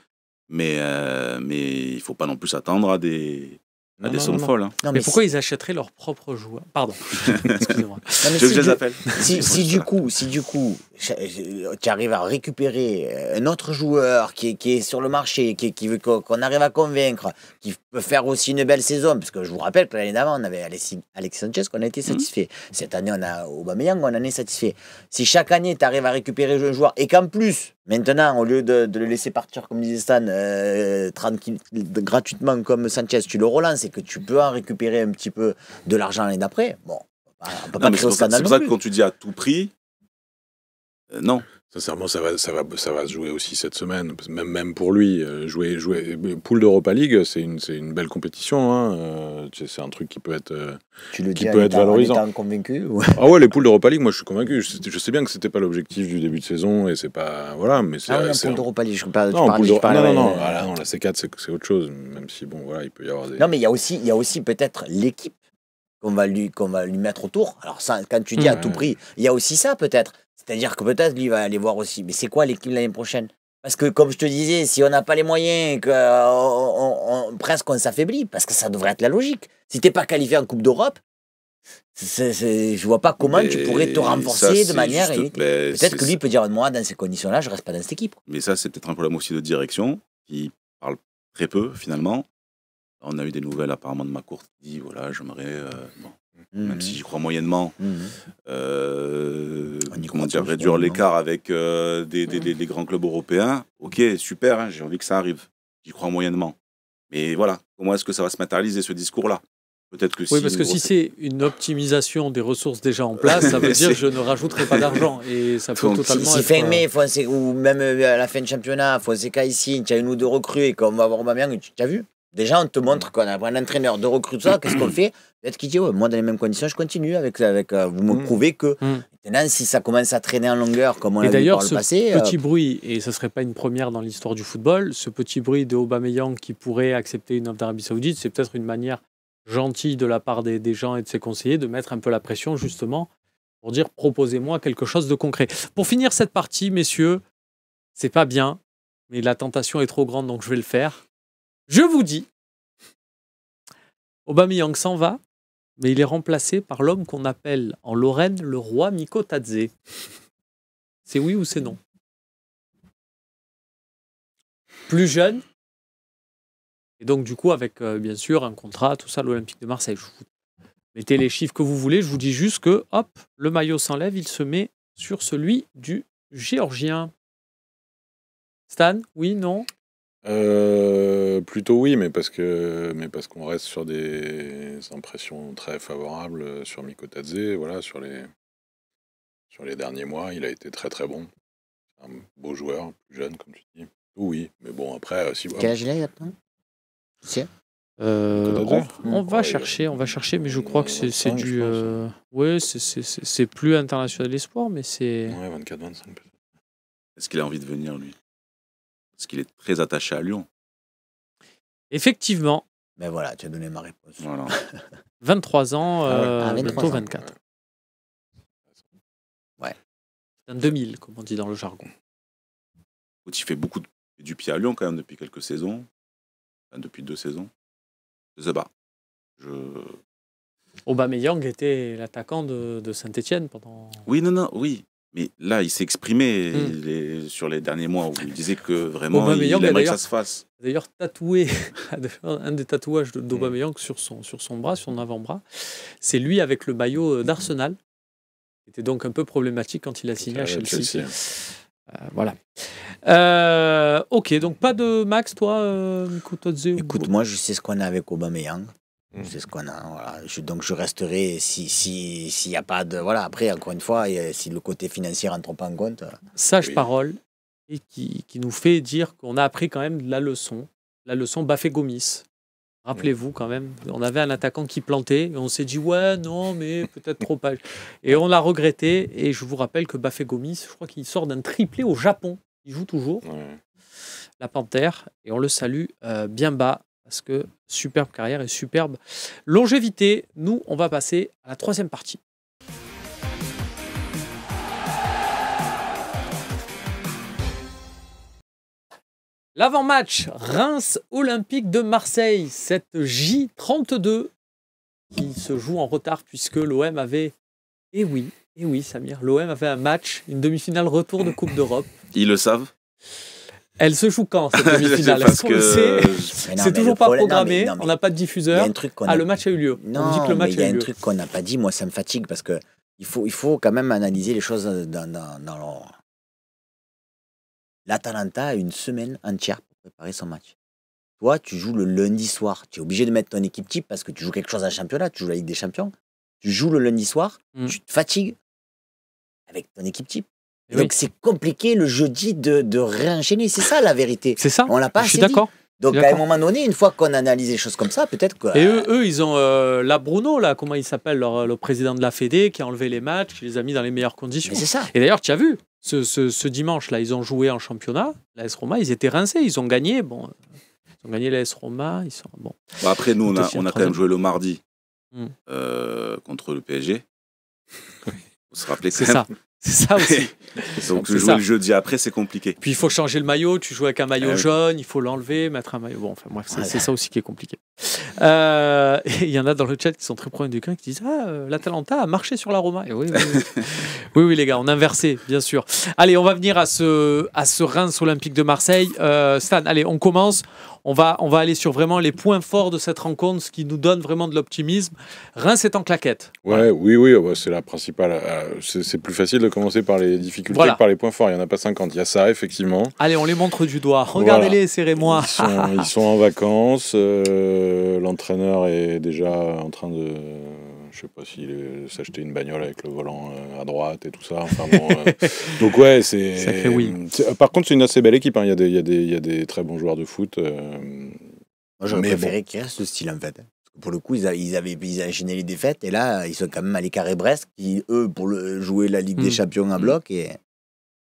Mais, euh, mais il faut pas non plus attendre à des a ah, des sommes folles. Hein. mais, pourquoi ils achèteraient leurs propres joueurs Pardon. (laughs) Excusez-moi. si, si, si, du coup, si du coup, euh, tu arrives à récupérer euh, un autre joueur qui est, qui est sur le marché, qui, veut qu'on arrive à convaincre, qui peut faire aussi une belle saison, parce que je vous rappelle que l'année d'avant, on avait Alexis, Sanchez qu'on a été mhm. satisfait. Cette année, on a Aubameyang, on en est satisfait. Si chaque année, tu arrives à récupérer un joueur, et qu'en plus, maintenant, au lieu de, le laisser partir, comme disait Stan, euh, gratuitement comme Sanchez, tu le relances et que tu peux en récupérer un petit peu de l'argent l'année d'après, bon, c'est pour ça, que quand tu dis à tout prix, euh, non. Sincèrement, ça va, ça, va, ça va se jouer aussi cette semaine, même, même pour lui. Euh, jouer, jouer poule d'Europa League, c'est une, une, belle compétition. Hein. Euh, c'est un truc qui peut être, tu le qui peut être valorisant. convaincu Ah ouais, les poules d'Europa League, moi je suis convaincu. Je, sais bien que ce c'était pas l'objectif du début de saison et c'est pas voilà, mais c'est. Ah d'Europa League, je Non, non, non, ah, non, la C4 c'est autre chose. Même si bon, voilà, il peut y avoir des. Non, mais il y a aussi, il y a aussi peut-être l'équipe qu'on va lui qu'on va lui mettre autour. Alors ça, quand tu dis à mmh. tout prix, il y a aussi ça peut-être. C'est-à-dire que peut-être lui va aller voir aussi. Mais c'est quoi l'équipe l'année prochaine Parce que comme je te disais, si on n'a pas les moyens, que, euh, presque on s'affaiblit, parce que ça devrait être la logique. Si t'es pas qualifié en Coupe d'Europe, je ne vois pas comment tu pourrais te renforcer de manière. Peut-être que lui peut dire moi dans ces conditions-là, je reste pas dans cette équipe. Mais ça c'est peut-être un problème aussi de direction qui parle très peu finalement. On a eu des nouvelles apparemment de ma courte qui dit voilà j'aimerais euh, même mhm. si j'y crois moyennement. Mhm. Euh, on comment dire, réduire l'écart avec euh, des, les, grands clubs européens, ok, super, hein, j'ai envie que ça arrive. J'y crois moyennement. Mais voilà, comment est-ce que ça va se matérialiser ce discours-là Peut-être que oui, parce que si c'est une optimisation des ressources déjà en place, ça veut (laughs) dire je ne rajouterai pas d'argent (laughs) et ça peut totalement. Si, fin mai, euh, ou même à la fin de championnat, Fonseca ici, tu as une ou deux recrues et qu'on va avoir Aubameyang, tu as vu Déjà, on te montre qu'on a un entraîneur de recrutement, qu'est-ce qu'on fait Peut-être qu'il dit Moi, dans les mêmes conditions, je continue avec. avec euh, vous me mm. prouvez que. Mm. Maintenant, si ça commence à traîner en longueur, comme on l'a vu par le passé. D'ailleurs, ce petit bruit, et ce ne serait pas une première dans l'histoire du football, ce petit bruit de Aubameyang qui pourrait accepter une offre d'Arabie Saoudite, c'est peut-être une manière gentille de la part des, gens et de ses conseillers de mettre un peu la pression, justement, pour dire Proposez-moi quelque chose de concret. Pour finir cette partie, messieurs, c'est pas bien, mais la tentation est trop grande, donc je vais le faire. Je vous dis, Aubameyang s'en va, mais il est remplacé par l'homme qu'on appelle en Lorraine le roi Miko Tadze. C'est oui ou c'est non Plus jeune, et donc du coup avec euh, bien sûr un contrat, tout ça, l'Olympique de Marseille. mettez les chiffres que vous voulez, je vous dis juste que hop, le maillot s'enlève, il se met sur celui du Géorgien. Stan, oui, non euh, plutôt oui, mais parce que mais parce qu'on reste sur des impressions très favorables euh, sur Mikotadze, voilà, sur les sur les derniers mois, il a été très très bon. Un beau joueur, plus jeune comme tu dis. Oui, mais bon après euh, si Quel âge on, va chercher, on va chercher, mais je crois que c'est du. Euh, ouais, c'est plus international l'espoir, mais c'est. 24-25 Est-ce qu'il a envie de venir, lui parce qu'il est très attaché à Lyon. Effectivement. Mais ben voilà, tu as donné ma réponse. Voilà. 23 (laughs) ans, ah euh, 24. Ah, ouais. C'est un 2000, comme on dit dans le jargon. Tu fais beaucoup du pied à Lyon quand même depuis quelques saisons, depuis deux saisons. Je sais pas. Je... Aubameyang était l'attaquant de, de Saint-Etienne pendant... Oui, non, non, oui. Mais là, il s'est exprimé hmm. sur les derniers mois où il disait que vraiment il aimerait que ça se fasse. D'ailleurs, tatoué, (laughs) un des tatouages d'Aubameyang sur, son, sur son bras, sur son avant-bras, c'est lui avec le maillot euh, d'Arsenal. C'était donc un peu problématique quand il a signé à euh, Chelsea. Euh, voilà. ok, donc pas de Max, toi, Écoute, moi, je sais ce qu'on a avec Aubameyang. Mm. C'est ce qu'on a. donc je resterai s'il si, a pas de. Voilà, après, encore une fois, si le côté financier rentre pas en compte. Euh. Sage parole et qui, nous fait dire qu'on a appris quand même la leçon. La leçon Bafé Gomis. Rappelez-vous mm. quand même, on avait un attaquant qui plantait, et on s'est dit ouais, non, mais peut-être trop pas. (laughs) Et on l'a regretté, et je vous rappelle que Bafé Gomis, je crois qu'il sort d'un triplé au Japon. Il joue toujours, la Panthère, et on le salue euh, bien bas parce que superbe carrière et superbe longévité. Nous, on va passer à la troisième partie. L'avant-match Reims Olympique de Marseille, cette J32 qui se joue en retard puisque l'OM avait, et eh oui, et eh oui Samir, l'OM avait un match, une demi-finale retour de Coupe d'Europe. Ils le savent elle se joue quand cette (laughs) demi-finale C'est toujours pas programmé, on n'a pas de diffuseur. ah, le match a eu lieu. Non, on il y a, un truc qu'on n'a pas dit, moi ça me fatigue parce que il faut, il faut quand même analyser les choses dans, dans, dans L'Atalanta a une semaine entière pour préparer son match. Toi, tu joues le lundi soir. Tu es obligé de mettre ton équipe type parce que tu joues quelque chose à championnat, tu joues la Ligue des Champions. Tu joues le lundi soir, mm. tu te fatigues avec ton équipe type. Donc c'est compliqué le jeudi de, de réenchaîner. C'est ça la vérité. C'est ça. On l'a pas. Je suis d'accord. Donc à un moment donné, une fois qu'on analyse les choses comme ça, peut-être quoi. Et euh, eux, ils ont euh, là la Bruno là, comment il s'appelle, le président de la Fédé, qui a enlevé les matchs, qui les a mis dans les meilleures conditions. C'est ça. Et d'ailleurs, tu as vu ce, dimanche là, ils ont joué en championnat. La S Roma, ils étaient rincés, ils ont gagné. Bon, ils ont gagné la S Roma, ils sont bon. après nous, on a, quand même joué le mardi euh, contre le PSG. (laughs) on se rappeler. C'est ça. (laughs) C'est ça aussi. (laughs) Donc, jouer joue le jeudi après, c'est compliqué. Puis il faut changer le maillot. Tu joues avec un maillot ah jaune, il faut l'enlever, mettre un maillot. Bon, enfin bref, c'est ah ça aussi qui est compliqué. Euh, (laughs) il y en a dans le chat qui sont très proches du quelqu'un qui disent Ah, euh, l'Atalanta a marché sur la Roma. oui, oui, oui. les gars, on a inversé, bien sûr. Allez, on va venir à ce, à ce Reims Olympique de Marseille. Euh, Stan, allez, on commence. On va, on va aller sur vraiment les points forts de cette rencontre, ce qui nous donne vraiment de l'optimisme. Reims est en claquette. Ouais, Oui, oui, c'est la principale. Euh, c'est plus facile de commencer par les difficultés que par les points forts. Il n'y en a pas 50. Il y a ça, effectivement. Allez, on les montre du doigt. Regardez-les, serrez-moi. Ils, sont en vacances. Euh, l'entraîneur est déjà en train de je sais pas s'il s'achetait une bagnole avec le volant euh, à droite et tout ça. Euh, (laughs) donc ouais, c'est. Par contre, c'est une assez belle équipe. Hein. Il y, a des, y a des très bons joueurs de foot. Euh, Moi, j'aurais préféré bon. qu'il reste ce style en fait. Hein. Pour le coup, ils, avaient, ils avaient enchaîné les défaites et là, ils sont quand même allés carré Brest, qui eux, pour jouer la Ligue des mm. Champions à bloc et.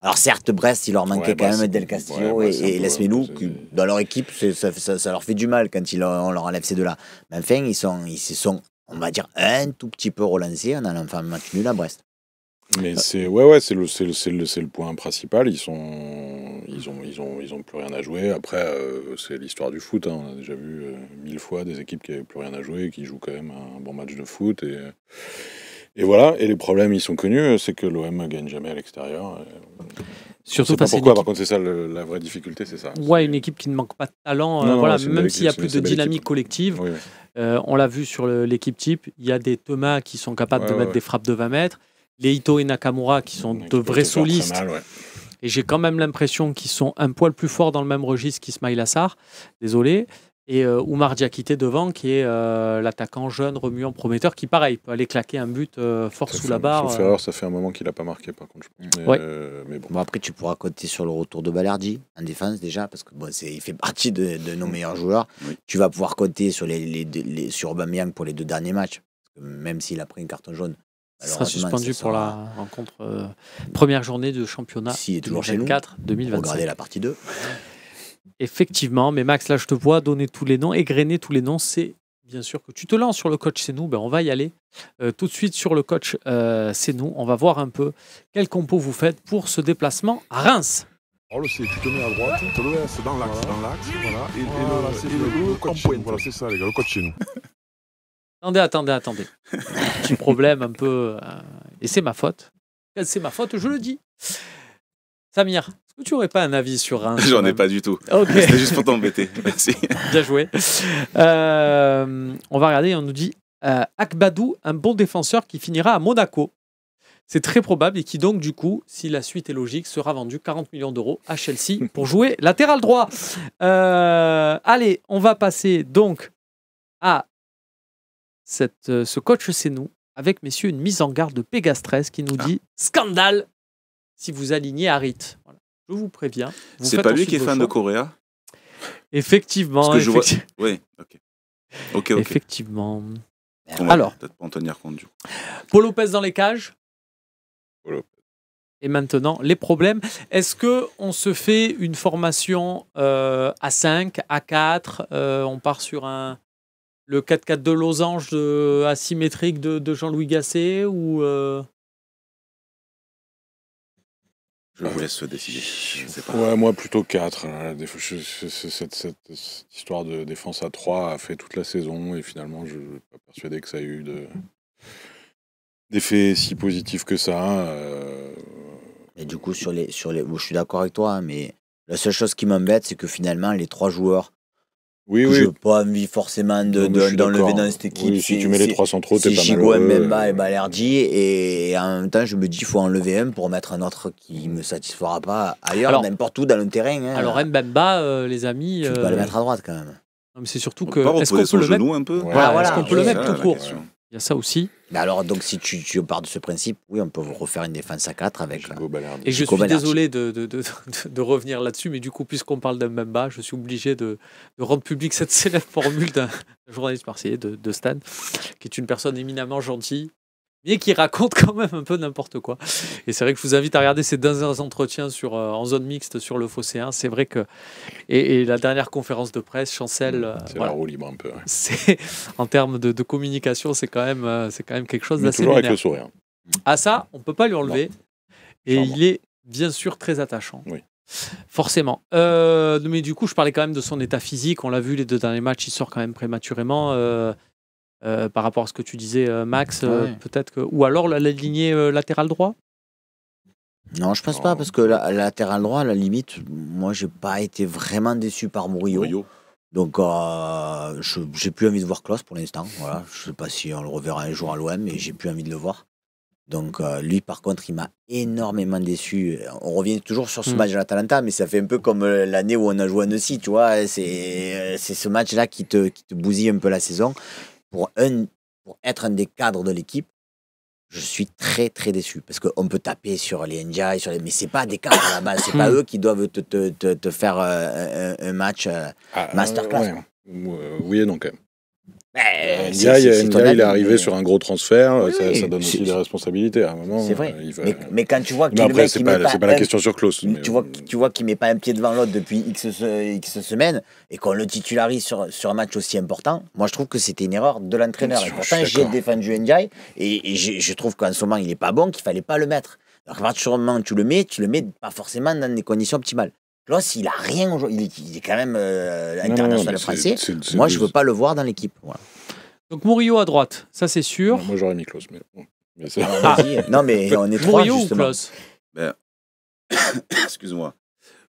Alors certes, Brest, il leur manquait quand même Del Castillo et, et Lesmelou, dans leur équipe, ça, leur fait du mal quand ils, on leur enlève ces deux-là. Mais enfin, ils, sont, ils se sont on va dire, un tout petit peu relancé on a faire un match nul à Brest. Mais euh, c'est ouais c'est le le, point principal ils sont ils ont ils ont ils ont plus rien à jouer après euh, c'est l'histoire du foot hein. on a déjà vu euh, mille fois des équipes qui n'avaient plus rien à jouer qui jouent quand même un bon match de foot et et voilà et les problèmes ils sont connus c'est que l'OM ne gagne jamais à l'extérieur Surtout pas pourquoi, par contre, c'est ça la vraie difficulté, c'est ça. Ouais, une équipe qui ne manque pas de talent. Euh, même s'il n'y a plus de dynamique collective, euh, on l'a vu sur l'équipe type, il y a des Thomas qui sont capables de mettre des frappes de 20 mètres, les Ito et Nakamura qui sont de vrais solistes. et j'ai quand même l'impression qu'ils sont un poil plus forts dans le même registre qu'Ismail Assar, désolé. Et euh, Oumar Diakité devant, qui est euh, l'attaquant jeune, remuant, prometteur, qui, pareil, peut aller claquer un but euh, fort sous la barre. erreur, ça fait un moment qu'il n'a pas marqué, par contre. Mais, bon. Après, tu pourras compter sur le retour de Balardi, en défense déjà, parce que bon, il fait partie de, nos mm. meilleurs joueurs. Tu vas pouvoir compter sur, les, les, sur Aubameyang pour les deux derniers matchs, même s'il a pris un carton jaune. Il sera suspendu pour la rencontre première journée de championnat si, est toujours 2024, chez Regardez la partie 2. Effectivement, mais Max, là je te vois donner tous les noms, égrener tous les noms, c'est bien sûr que tu te lances sur le coach C'est nous, ben, on va y aller euh, tout de suite sur le coach C'est euh, nous. On va voir un peu quel compo vous faites pour ce déplacement à Reims. Oh, là c'est tu te mets à droite, te le dans l'axe, dans l'axe, voilà. Et, le, coach Voilà, c'est ça les gars, le coach chez nous. (laughs) attendez, attendez, attendez. (laughs) Petit problème un peu, euh, et c'est ma faute. C'est ma faute, je le dis. Samir, tu n'aurais pas un avis sur un (laughs) J'en ai pas du tout. (laughs) C'était juste pour t'embêter. (laughs) Merci. Bien joué. Euh, on va regarder, on nous dit euh, Akbadou, un bon défenseur qui finira à Monaco. C'est très probable et qui donc du coup, si la suite est logique, sera vendu 40 millions d'euros à Chelsea pour jouer latéral droit. Euh, allez, on va passer donc à cette, ce coach c'est nous avec messieurs une mise en garde de Pégastres qui nous ah. dit scandale si vous alignez Harit. Voilà. Je vous préviens. c'est pas lui qui est fan de Coréa Effectivement. Oui, ok. Ok, ok. Effectivement. Bah, Alors, peut-être pas Paul Lopez dans les cages. Et maintenant, les problèmes. Est-ce que on se fait une formation euh, à 5, à 4 euh, On part sur un le 4-4 de losange de, asymétrique de, Jean-Louis Gasset ou euh, je vous laisse décider. Je moi plutôt 4. Hein. Cette, histoire de défense à 3 a fait toute la saison et finalement je ne suis pas persuadé que ça ait eu de... d'effet si positif que ça. Et hein, euh. du coup, sur les, sur les... je suis d'accord avec toi, hein, mais la seule chose qui m'embête, c'est que finalement les trois joueurs oui, oui. Je n'ai pas envie forcément d'enlever de, dans cette équipe. si tu mets les trois trop, t'es pas mal. Mbemba et Balerdi. Et, en même temps, je me dis, qu'il faut enlever un pour mettre un autre qui ne me satisfera pas ailleurs, n'importe où dans le terrain. Hein. Alors Mbemba, euh, les amis... Tu peux le euh, mettre à droite quand même. C'est surtout que... Est-ce qu'on peut, le mettre... Est-ce qu'on ah, peut le mettre tout court il y a ça aussi. Mais alors, donc, si tu, pars de ce principe, oui, on peut refaire une défense à 4 avec. et je suis désolé de, revenir là-dessus, mais du coup, puisqu'on parle d'un bas, je suis obligé de, rendre publique cette célèbre formule d'un journaliste marseillais de, Stan, qui est une personne éminemment gentille, mais qui raconte quand même un peu n'importe quoi. Et c'est vrai que je vous invite à regarder ces derniers entretiens sur, euh, en zone mixte sur le 1. C'est vrai que. Et, la dernière conférence de presse, Chancel. Mmh, euh, c'est un la roue libre un peu. En termes de, communication, c'est quand, même, euh, c'est quand même quelque chose d'assez. Toujours avec le sourire. À mmh. ah, ça, on ne peut pas lui enlever. Et il est bien sûr très attachant. Oui. Forcément. mais du coup, je parlais quand même de son état physique. On l'a vu, les deux derniers matchs, il sort quand même prématurément. Euh, par rapport à ce que tu disais, euh, Max, euh, peut-être que. Ou alors la, lignée latérale droit Non, je pense pas, parce que la, latérale droit, à la limite, moi, j'ai pas été vraiment déçu par Murillo. Donc, j'ai plus envie de voir Klaus pour l'instant. Voilà. Je sais pas si on le reverra un jour à l'OM, mais j'ai plus envie de le voir. Donc, lui, par contre, il m'a énormément déçu. On revient toujours sur ce hmm. match à l'Atalanta, mais ça fait un peu comme l'année où on a joué à Annecy, tu vois. C'est ce match-là qui te, qui te bousille un peu la saison pour, être un des cadres de l'équipe, je suis très très déçu parce qu'on peut taper sur les NJI, sur les... mais c'est pas des cadres à la base, n'est pas eux qui doivent te, faire un, match masterclass. Oui et bah, euh, euh, Ndiaye, il est arrivé sur un gros transfert, euh, ça, donne aussi des responsabilités à un moment. C'est vrai. mais, quand tu vois qu'il après, c'est pas, la question sur Klaus. Tu vois, tu vois qu'il met pas un pied devant l'autre depuis X, X semaines et qu'on le titularise sur, sur, un match aussi important, moi je trouve que c'était une erreur de l'entraîneur. Et pourtant, j'ai défendu Ndiaye et, et je, trouve qu'en ce moment, il est pas bon, qu'il fallait pas le mettre. Alors, à moment tu le mets, tu le mets pas forcément dans des conditions optimales. Là, il a rien aujourd'hui. Il, est quand même euh, international français. moi, je veux pas le voir dans l'équipe. Donc Murillo à droite, ça c'est sûr. moi, j'aurais mis Klaus, mais, (laughs) non, mais on est trois justement. ou Klaus ben, (coughs) Excuse-moi.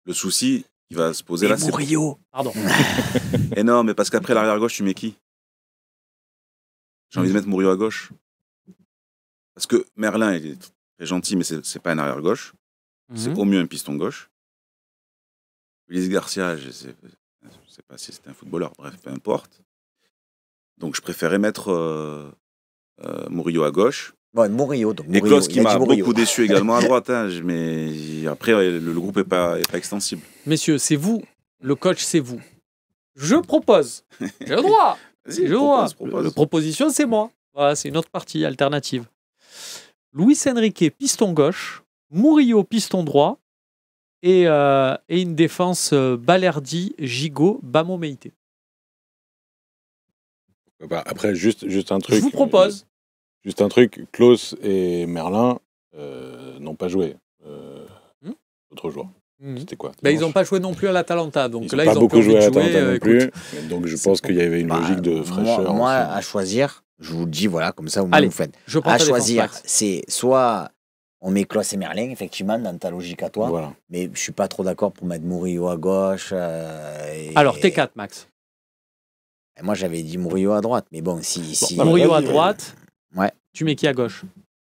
Le souci, il va se poser là. C'est Murillo. Pardon. (laughs) Et non, mais parce qu'après l'arrière gauche, tu mets qui J'ai envie de mettre Murillo à gauche. Parce que Merlin, il est très gentil, mais c'est pas un arrière gauche. C'est mhm. au mieux un piston gauche. Luis Garcia, je ne sais, pas si c'était un footballeur, bref, peu importe. Donc je préférais mettre euh, euh, Murillo à gauche. Murillo, donc Murillo, Et Klaus qui m'a beaucoup déçu également à (laughs) droite. Hein, mais après, le, groupe n'est pas, est pas extensible. Messieurs, c'est vous. Le coach, c'est vous. Je propose. J'ai le droit. (laughs) le La proposition, c'est moi. c'est une autre partie alternative. Luis Enrique, piston gauche. Murillo, piston droit et, euh, et une défense euh, Balerdi, Gigot, Bamo Meïté. Euh, bah, après, juste, juste un truc. Je vous propose. Juste un truc, Klaus et Merlin n'ont pas joué hmm autre jour. Hmm. C'était quoi bah, Ils n'ont pas joué non plus à l'Atalanta. Donc ils là, pas ils ont beaucoup joué à l'Atalanta non plus. donc je pense qu'il y avait une bah, logique de fraîcheur. Moi, à choisir, je vous le dis, voilà, comme ça, vous, vous faites. à choisir, c'est soit on met Klaus et Merlin, effectivement, dans ta logique à toi. Mais je suis pas trop d'accord pour mettre Murillo à gauche. Euh, Alors, T4, Max. moi, j'avais dit Murillo à droite. Mais bon, si. à droite. Ouais. Tu mets qui à gauche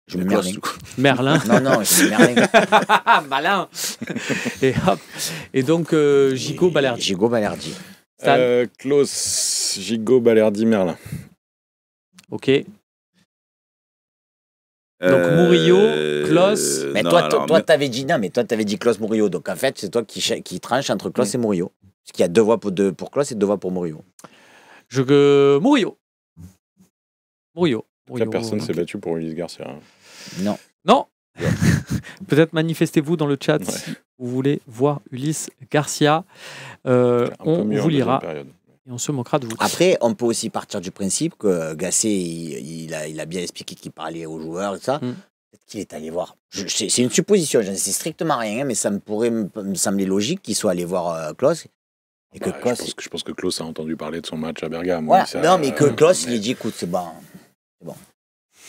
je Merlin. (laughs) Merlin. Non, non, je Merlin. (laughs) Malin. (laughs) et hop. Et donc, euh, Gigo Balerdi. Gigo Balerdi. Euh, Klaus, Gigo Balerdi, Merlin. Ok. Donc euh, Murillo, Klaus. Mais toi, toi, t'avais dit non, mais toi, t'avais dit Klaus Murillo. Donc en fait, c'est toi qui, qui tranche entre Klos et Murillo. Parce qu'il y a deux voix pour, deux, pour Klaus et deux voix pour Murillo. Je que Murillo. Murillo. Murillo. personne s'est battu pour Ulysse Garcia. Hein. Non. Non. (laughs) Peut-être manifestez-vous dans le chat si vous voulez voir Ulysse Garcia. Euh, on vous lira et on se moquera de vous. Après, on peut aussi partir du principe que Gasset, il, a, bien expliqué qu'il parlait aux joueurs et ça. Mm. Peut-être qu'il est allé voir. C'est une supposition, je ne sais strictement rien, mais ça me pourrait me sembler logique qu'il soit allé voir euh, Klaus. Et que bah, Je, pense que, je pense que Klaus a entendu parler de son match à Bergame. non, mais que euh, Klaus, mais... dit écoute, c'est bon. bon.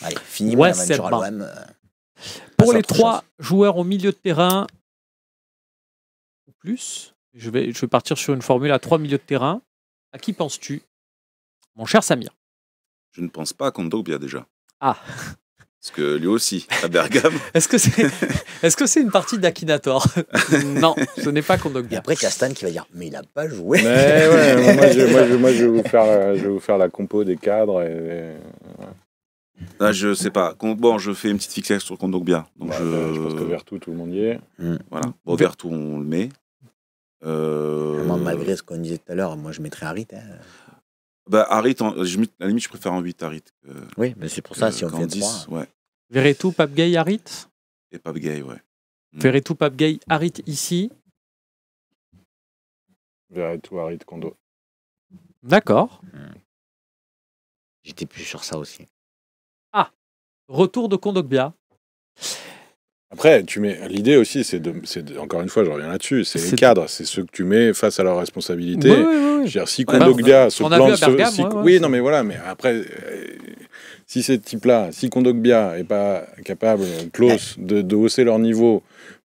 Allez, finis ouais, mon à l'OM. Euh, Pour les trois joueurs au milieu de terrain, ou plus, je vais, je vais partir sur une formule à trois milieux de terrain. À qui penses-tu, mon cher Samir Je ne pense pas à Kondogbia déjà. Ah Parce que lui aussi, à Bergame. (laughs) Est-ce que c'est est -ce c'est une partie d'Akinator (laughs) Non, ce n'est pas Kondogbia. après, Castan qui va dire Mais il n'a pas joué ouais, moi, je, vais vous faire, la compo des cadres. Là, ne ah, je sais pas. Bon, je fais une petite fixation sur Kondogbia. Donc bah, bah, je... pense que Vertu, tout le monde y est. Mm. Voilà. Bon, Vertu, on le met. Euh, malgré ce qu'on disait tout à l'heure, moi je mettrais Harit. Hein. Bah, Harit, à la limite, je préfère en 8 Harit. oui, mais c'est pour ça, si on fait 10. 3. Ouais. tout, Pape Gay, Harit Et Pape Gay, ouais. tout, Pape Gay, Harit ici. tout, Harit, Kondo. D'accord. J'étais plus sur ça aussi. Ah, retour de Kondogbia. Après, tu mets l'idée aussi, c'est de, encore une fois, je reviens là-dessus, c'est les cadres, c'est ceux que tu mets face à leurs responsabilités. si bah, Kondogbia se plante, oui, non, mais voilà, mais après, euh, si ces types-là, si Kondogbia est pas capable, Klaus, euh, de, hausser leur niveau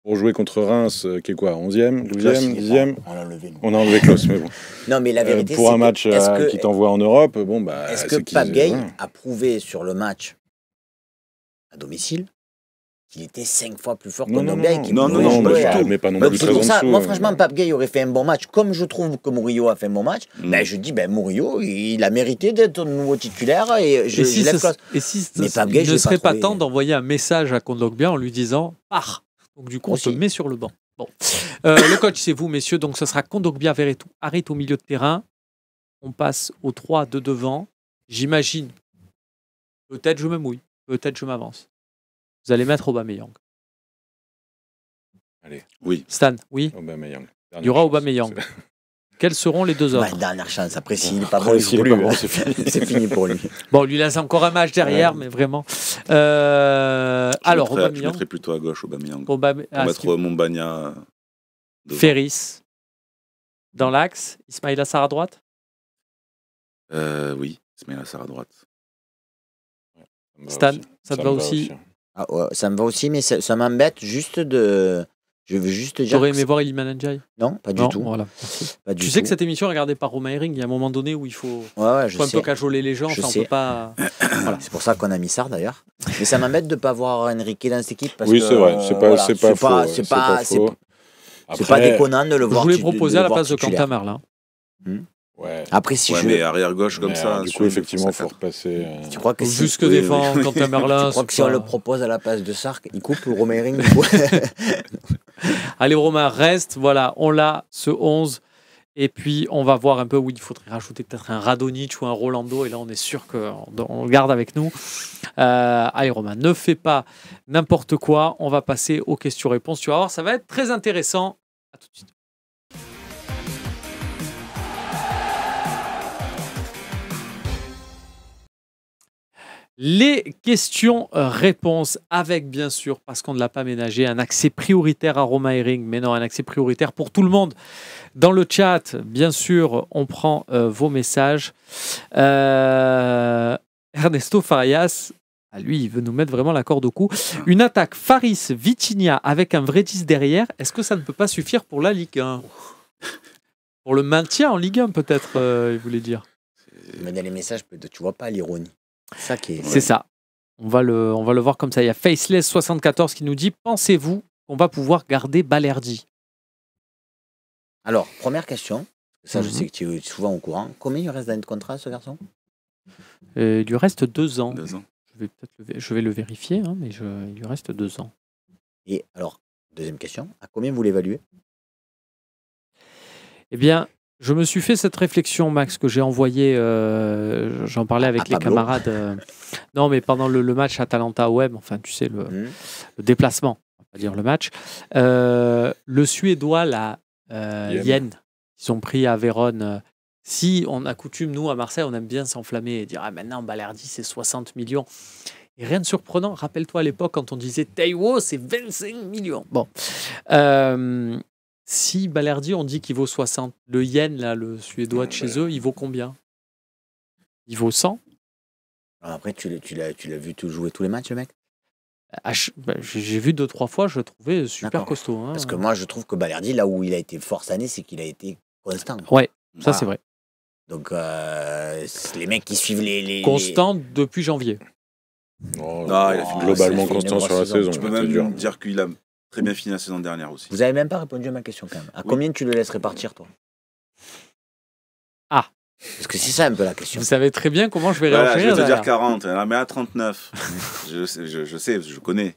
pour jouer contre Reims, euh, qui est quoi, 11e, 12e, 10e, on a enlevé, on Klaus, mais bon. (laughs) Non, mais la vérité, pour un match qui t'envoie en Europe, bon bah. Est-ce que Pape a prouvé sur le match à domicile? qu'il était cinq fois plus fort que et qui non, non, non, mais pas non bah, plus moi euh. franchement, Pape aurait fait un bon match, comme je trouve que Murillo a fait un bon match, Mais mm. bah, je dis, ben Murillo, il a mérité d'être nouveau titulaire et je, et si Et si mais ne serait pas, temps d'envoyer un message à Kondogbia en lui disant, par ah, Donc du coup, on se met sur le banc. Bon. Euh, le coach, c'est vous, messieurs. Donc, ce sera Kondogbia, Verretou, arrête au milieu de terrain. On passe aux trois de devant. J'imagine. Peut-être je me mouille. Peut-être je m'avance. Vous allez mettre Aubameyang. Allez, oui. Stan, oui. Aubameyang. Il y aura Aubameyang. (laughs) Quels seront les deux autres bah, Dernière chance. Après, s'il n'est pas c'est fini. pour lui. (laughs) Bon, lui laisse encore un match derrière, mais vraiment. Euh, alors, mettrais, Aubameyang. Je mettrais plutôt à gauche Aubameyang. Obame... Ah, mettre Ferris dans l'axe. Ismail Assar à droite euh, Oui, Ismail Assar à droite. Stan, ça, te va, aussi. Ah, ça me va aussi, mais ça, m'embête juste de. Je veux juste J'aurais aimé voir Iliman Non, pas du tout. tu sais que cette émission est regardée par Romain Il y a un moment donné où il faut, ouais, je faut un peu cajoler les gens. Je enfin, sais. pas. (clears throat) voilà. C'est pour ça qu'on a mis ça, d'ailleurs. Mais ça m'embête de ne pas voir Enrique dans cette équipe. Parce oui, c'est vrai. C'est pas, pas, faux. C'est pas, pas, déconnant de le voir. Je voulais proposer à la place de Quentin là. Ouais. Après, si je... mais arrière gauche comme ça. Du coup, effectivement, faut repasser. Euh, tu crois que Jusque (laughs) Merlin. Je crois que si on le propose à la place de Sark, il coupe Romain Ring. (laughs) (laughs) Allez, Romain, reste. Voilà, on l'a, ce 11. Et puis, on va voir un peu où il faudrait rajouter peut-être un Radonic ou un Rolando. Et là, on est sûr qu'on le garde avec nous. Euh, allez, Romain, ne fais pas n'importe quoi. On va passer aux questions-réponses. Tu vas voir, ça va être très intéressant. À tout de suite. Les questions-réponses euh, avec, bien sûr, parce qu'on ne l'a pas ménagé, un accès prioritaire à Roma Ring, mais non, un accès prioritaire pour tout le monde. Dans le chat, bien sûr, on prend euh, vos messages. Euh, Ernesto Farias, ah, lui, il veut nous mettre vraiment la corde au cou. Une attaque Faris-Vitinia avec un vrai 10 derrière, est-ce que ça ne peut pas suffire pour la Ligue 1 Pour le maintien en Ligue 1, peut-être, il voulait dire. Mener les messages, tu vois pas l'ironie. C'est ça. On va, le, on va le voir comme ça. Il y a Faceless74 qui nous dit Pensez-vous qu'on va pouvoir garder Balerdi Alors, première question. Ça, je mhm. sais que tu es souvent au courant. Combien il reste d'années de contrat, ce garçon euh, Il lui reste deux ans. ans. Je vais, le, je vais le vérifier, hein, mais il lui reste deux ans. Et alors, deuxième question à combien vous l'évaluez Eh bien, je me suis fait cette réflexion, Max, que j'ai envoyée, euh, j'en parlais avec les camarades. Euh, non, mais pendant le, le match Atalanta-OM, enfin, tu sais, le, mhm. déplacement, on va dire le match. Euh, le Suédois, la Yenne, Yen. ils ont pris à Vérone. Si on a coutume, nous, à Marseille, on aime bien s'enflammer et dire Ah, maintenant, Balardi, c'est 60 millions. rien de surprenant, rappelle-toi à l'époque quand on disait Taïwo, c'est 25 millions. Bon. Si Balerdi, on dit qu'il vaut 60, le yen, là, le suédois de chez bah eux, il vaut combien Il vaut 100 ah, Après, tu l'as, tu l'as, vu jouer tous les matchs, le mec ah, bah, J'ai vu deux, trois fois, je le trouvais super costaud. Hein. Parce que moi, je trouve que Balerdi, là où il a été fort cette année, c'est qu'il a été constant. Ouais, ça c'est vrai. Donc, euh, les mecs qui suivent les. les- Constant depuis janvier. Non, oh, ah, il a oh, globalement constant sur la saison. Tu peux même dire qu'il a Très bien fini la saison dernière aussi. Vous n'avez même pas répondu à ma question quand même. À combien tu le laisserais partir, toi Ah Parce que c'est ça un peu la question. Vous savez très bien comment je vais réagir. Je vais te dire 40, ah, mais à 39. (laughs) je, sais, je, sais, je connais.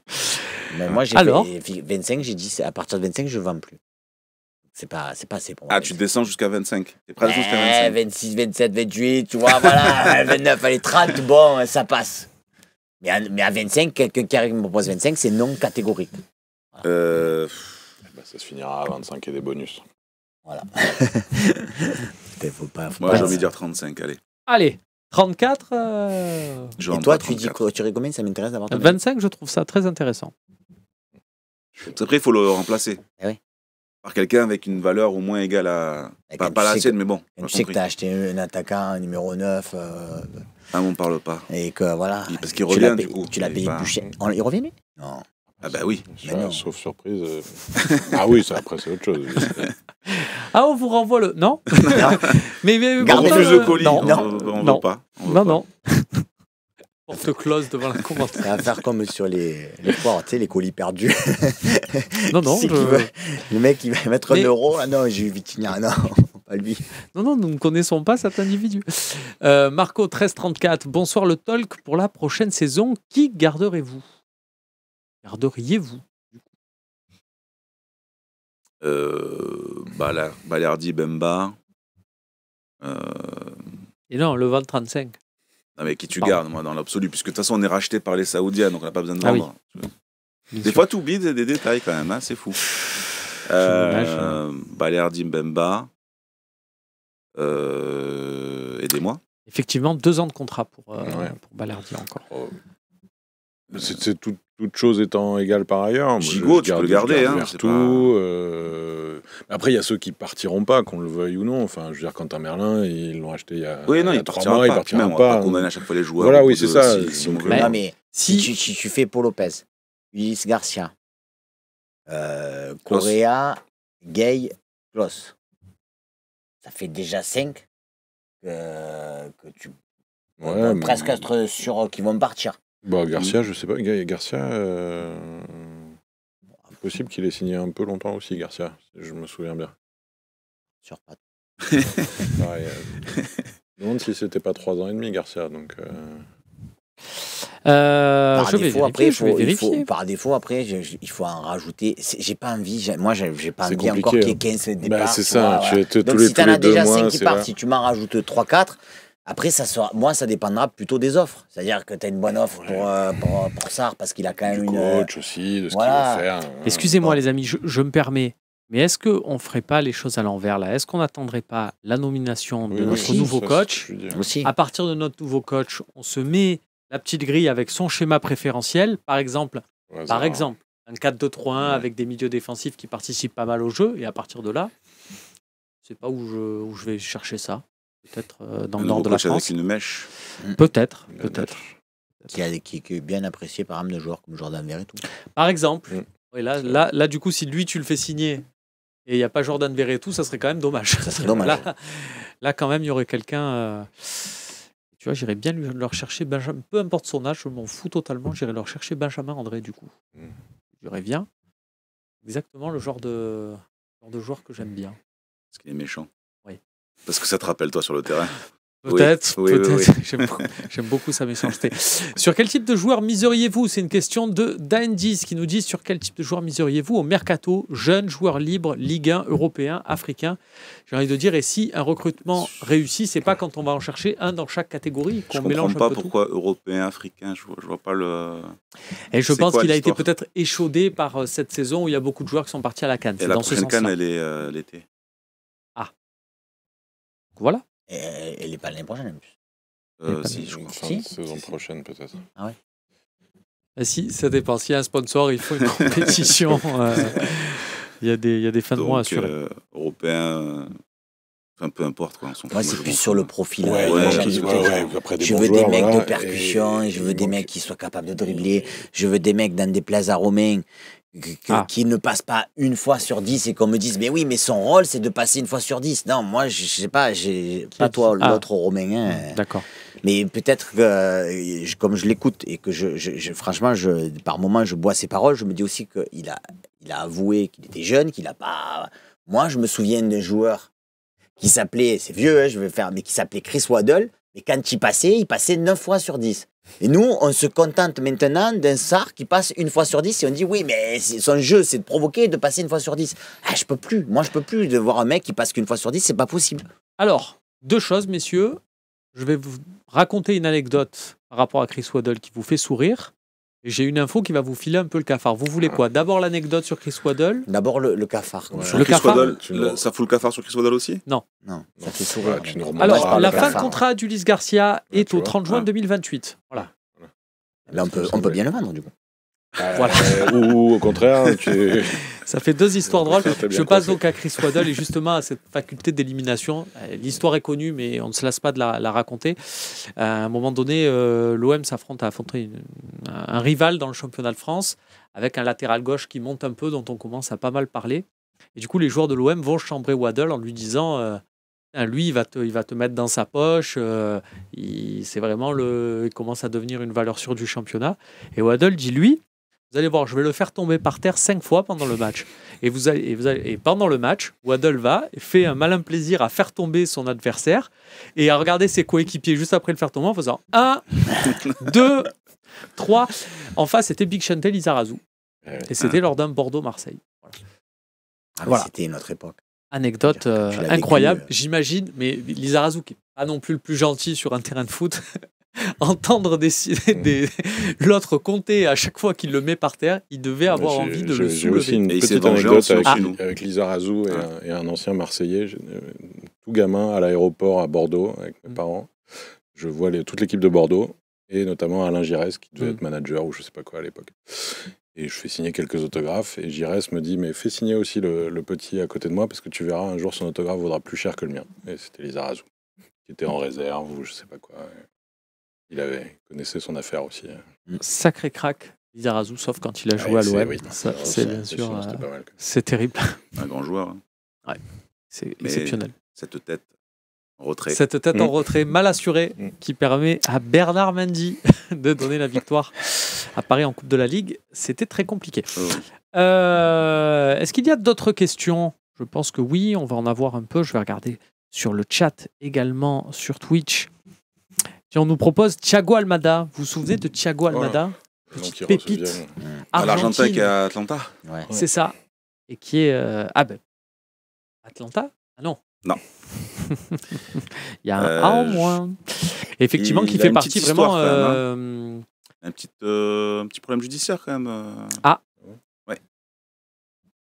Mais moi, j'ai Alors fait 25, j'ai dit à partir de 25, je ne vends plus. C'est pas, c'est pas assez pour moi. Ah, tu descends jusqu'à 25. T'es prêt jusqu'à 25. 26, 27, 28, tu vois, voilà, 29, (laughs) ah, allez, 30, bon, ça passe. Mais à, mais à 25, quelqu'un qui me propose 25, c'est non catégorique. Euh, eh ben, ça se finira à 25 et des bonus. Voilà. (laughs) Moi, j'ai envie de dire 35, allez. Allez, 34 euh, Et toi, tu dis Tu Ça m'intéresse d'avoir 25, je trouve ça très intéressant. Après, il faut le remplacer. Eh oui. Par quelqu'un avec une valeur au moins égale à. Eh, pas, la sienne, mais bon. tu sais que tu as acheté un attaquant un numéro 9. Euh, ah, on parle pas. Et que voilà. Parce qu'il revient, du coup. Tu l'as payé plus cher. Il revient, lui Non. Ah bah oui. Sauf surprise. Euh. (laughs) ah oui, ça, après c'est autre chose. (laughs) ah on vous renvoie le... Non (laughs) mais, mais, Gardez le euh, colis. Non, on ne Veut pas. non, non. Porte close devant la commande. On va faire comme sur les, les tu sais, les colis perdus. non, non. Le mec, il va mettre un euro. Ah non, j'ai eu Vitinha. Ah non, pas lui. Non, non, nous ne connaissons pas cet individu. Euh, Marco1334, bonsoir le talk pour la prochaine saison. Qui garderez-vous garderiez-vous euh, balerdi Bemba. Euh, Et non, le 2035. 35. Non, mais qui tu gardes, moi, dans l'absolu, puisque de toute façon, on est racheté par les Saoudiens, donc on n'a pas besoin de ah vendre. Des fois, tout bide, des, des, détails quand même, hein, c'est fou. Euh, hein. Bemba. Euh, aidez-moi. Effectivement, deux ans de contrat pour, euh, ouais. pour encore. Oh. C'est tout, toute chose étant égale par ailleurs. Gigot, tu peux le garder. Hein, tout, euh, Après, il y a ceux qui partiront pas, qu'on le veuille ou non. Enfin, je veux dire, Quentin Merlin, ils l'ont acheté il y a, oui, non, ils partiront pas. il partira Même, pas. On à chaque fois les joueurs. Voilà, oui, c'est ça. Si, mais si, tu, tu, fais Paul Lopez, Ulysse Garcia, euh, Correa, Gay, Kloss, ça fait déjà 5 que, que tu ouais, presque être sûr qu'ils vont partir. Bah, mmh. Garcia, je sais pas. Garcia, euh... possible qu'il ait signé un peu longtemps aussi, Garcia, je me souviens bien. Sur pas. Pareil, Je me demande si c'était pas trois ans et demi, Garcia. Donc, par, défaut, après, il faut, faut, par après, je, faut en rajouter. J'ai pas envie, moi, j'ai pas envie encore qu'il y ait 15 hein. bah, départs. Bah, c'est ça, tu Donc, les, tu en as déjà 5 qui partent, si tu m'en rajoutes 3-4, après, ça sera, moi, ça dépendra plutôt des offres. C'est-à-dire que tu as une bonne offre euh, pour, pour, Sarr parce qu'il a quand même du une. coach aussi, de ce qu'il veut faire. Hein. Excusez-moi, les amis, je, me permets. Mais est-ce qu'on ne ferait pas les choses à l'envers là Est-ce qu'on n'attendrait pas la nomination de notre nouveau coach aussi. À partir de notre nouveau coach, on se met la petite grille avec son schéma préférentiel, par exemple, par exemple un 4-2-3-1 avec des milieux défensifs qui participent pas mal au jeu, et à partir de là, je sais pas où je, où je vais chercher ça peut-être euh, dans le nord de la France. mèche. Mm. Peut-être, peut-être. Qui, qui- est bien apprécié par un de joueurs comme Jordan Veretout tout. Par exemple, mm. et là, là, là, du coup, si lui, tu le fais signer et il n'y a pas Jordan Veretout ça serait quand même dommage. Ça serait (laughs) Là, là, quand même, il y aurait quelqu'un. Euh, tu vois, j'irais bien lui- chercher Benjamin, peu importe son âge, je m'en fous totalement, j'irais leur chercher Benjamin André, du coup. Mm. J'irais bien. Exactement le genre de, genre de joueur que j'aime bien. Parce qu'il est méchant. Parce que ça te rappelle, toi, sur le terrain Peut-être, peut-être. (laughs) J'aime beaucoup, sa méchanceté. sur quel type de joueur miseriez-vous C'est une question de Dandiz qui nous dit sur quel type de joueur miseriez-vous au mercato Jeune, joueur libre, Ligue 1, européen, africain J'ai envie de dire, et si un recrutement réussit, c'est pas quand on va en chercher un dans chaque catégorie qu'on mélange un peu Je comprends pas pourquoi européen, africain, je vois, vois pas le. Et je pense qu'il a été peut-être échaudé par euh, cette saison où il y a beaucoup de joueurs qui sont partis à la Cannes. Et la dans ce elle est euh, l'été voilà. Et elle n'est pas l'année prochaine, en plus. Euh, si, je crois. Si saison prochaine, peut-être. Ah ouais. Ah, si, ça dépend. S'il y a un sponsor, il faut une (laughs) compétition. Euh. il, y a des, y a des fins de mois assurées. Euh, européen. Enfin, peu importe quoi. Moi, c'est plus sur le profil. Ouais, je veux des mecs de percussion, je veux des mecs qui soient capables de dribbler, je veux des mecs dans des places à romains ah. qu'il qui ne passe pas une fois sur dix et qu'on me dise mais oui mais son rôle c'est de passer une fois sur dix non moi je, sais pas j'ai pas toi ah. l'autre romain hein. mm, d'accord mais peut-être que comme je l'écoute et que franchement je par moment je bois ses paroles je me dis aussi qu'il a il a avoué qu'il était jeune qu'il a pas moi je me souviens d'un joueur qui s'appelait c'est vieux hein, je vais faire mais qui s'appelait Chris Waddle et quand il passait il passait neuf fois sur dix et nous, on se contente maintenant d'un SAR qui passe une fois sur dix et on dit oui, mais son jeu, c'est de provoquer, de passer une fois sur dix. Ah, je peux plus. Moi, je peux plus de voir un mec qui passe qu'une fois sur dix, c'est pas possible. Alors, deux choses, messieurs. Je vais vous raconter une anecdote par rapport à Chris Waddle qui vous fait sourire. J'ai une info qui va vous filer un peu le cafard. Vous voulez quoi D'abord l'anecdote sur Chris Waddle D'abord le, cafard. le cafard ça fout le cafard sur Chris Waddle aussi Non. Non. Alors, la fin de contrat d'Ulysse Garcia est au 30 juin 2028. Voilà. Là, on peut, on peut bien le vendre, du coup. Euh, euh, ou au contraire, (laughs) Ça fait deux histoires drôles. Je passe donc à Chris Waddle et justement à cette faculté d'élimination. Euh, l'histoire est connue, mais on ne se lasse pas de la, raconter. À un moment donné, l'OM s'affronte à affronter un rival dans le championnat de France avec un latéral gauche qui monte un peu, dont on commence à pas mal parler. Et du coup, les joueurs de l'OM vont chambrer Waddle en lui disant lui, il va, te, il va te mettre dans sa poche. c'est vraiment le, il commence à devenir une valeur sûre du championnat. Et Waddle dit lui, vous allez voir, je vais le faire tomber par terre cinq fois pendant le match. Et, vous allez, et, vous pendant le match, Waddle va, fait un malin plaisir à faire tomber son adversaire et à regarder ses coéquipiers juste après le faire tomber en faisant 1, 2, 3. En face, c'était Big Chantel Izarazu. Et c'était ah. lors d'un Bordeaux-Marseille. Voilà. Ah, voilà. C'était notre époque. Anecdote euh, incroyable, euh. j'imagine, mais Lizarazu, qui n'est pas non plus le plus gentil sur un terrain de foot, (laughs) (laughs) entendre mm. des, l'autre compter à chaque fois qu'il le met par terre, il devait avoir envie de le soulever. J'ai aussi une petite anecdote ah. avec, Lisa Razou et, ah. un, ancien Marseillais, euh, tout gamin à l'aéroport à Bordeaux avec mes mm. parents. Je vois toute l'équipe de Bordeaux et notamment Alain Gires qui devait mm. être manager ou je sais pas quoi à l'époque. Et je fais signer quelques autographes et Gires me dit mais fais signer aussi le, petit à côté de moi parce que tu verras un jour son autographe vaudra plus cher que le mien. Et c'était Lisa Razou qui était en réserve ou je sais pas quoi. Il avait connaissait son affaire aussi. Hein. Mm. Sacré crack, Lizarazu, sauf quand il a joué ah à l'OM. c'est bien sûr. c'est terrible. (laughs) Un grand joueur. Hein. c'est exceptionnel. Cette tête en retrait. Cette tête en mm. retrait mal assurée mm. qui permet à Bernard Mendy (laughs) de donner la victoire à Paris en Coupe de la Ligue. C'était très compliqué. Oh euh, est-ce qu'il y a d'autres questions Je pense que oui, on va en avoir un peu. Je vais regarder sur le chat également, sur Twitch on nous propose Thiago Almada, vous vous souvenez de Thiago Almada pépite. L'Argentin qui à Atlanta. C'est ça. Et qui est. Euh, ah ben. Atlanta Ah non. Non. (laughs) il y a un euh, A en moins. Effectivement, qui fait partie vraiment. Hein. Euh, un, petit, petit problème judiciaire quand même. Ah.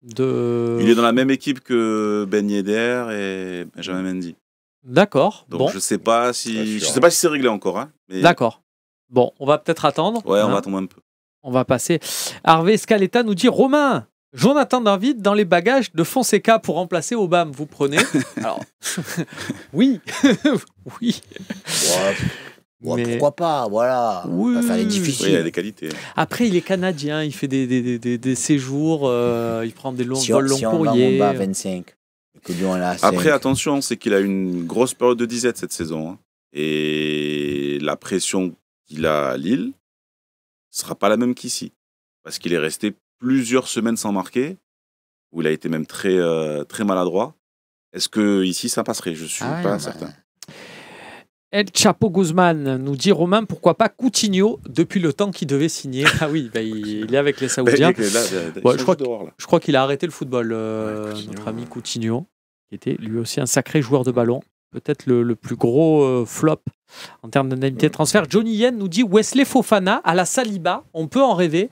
De... Il est dans la même équipe que Ben Yedder et Benjamin Mendy. D'accord. Donc je sais pas si je sais pas si c'est réglé encore. Hein, mais... D'accord. Bon, on va peut-être attendre. Ouais, on hein. va attendre un peu. On va passer. Harvey Scaletta nous dit Romain, Jonathan David dans les bagages de Fonseca pour remplacer Obama, vous prenez (laughs) Alors, (laughs) oui, (laughs) oui. Pourquoi pas, voilà. Oui. est difficiles il a des qualités. Hein. Après, il est canadien, il fait des, des, des, des séjours, euh, il prend des longs si vols longs si On va 25. Après, attention, c'est qu'il a une grosse période de disette cette saison. Hein. Et la pression qu'il a à Lille sera pas la même qu'ici. Parce qu'il est resté plusieurs semaines sans marquer, où il a été même très, euh, très maladroit. Est-ce que ici ça passerait Je suis ah pas bah, certain. Euh, El Chapo Guzman nous dit Romain, pourquoi pas Coutinho depuis le temps qu'il devait signer Ah oui, bah, il, est avec les (laughs) bah, Saoudiens. je, crois, qu'il a arrêté le football, euh, notre ami Coutinho était lui aussi un sacré joueur de ballon. Peut-être le, plus gros euh, flop en termes d'indemnité de transfert. Johnny Yen nous dit Wesley Fofana à la Saliba. On peut en rêver.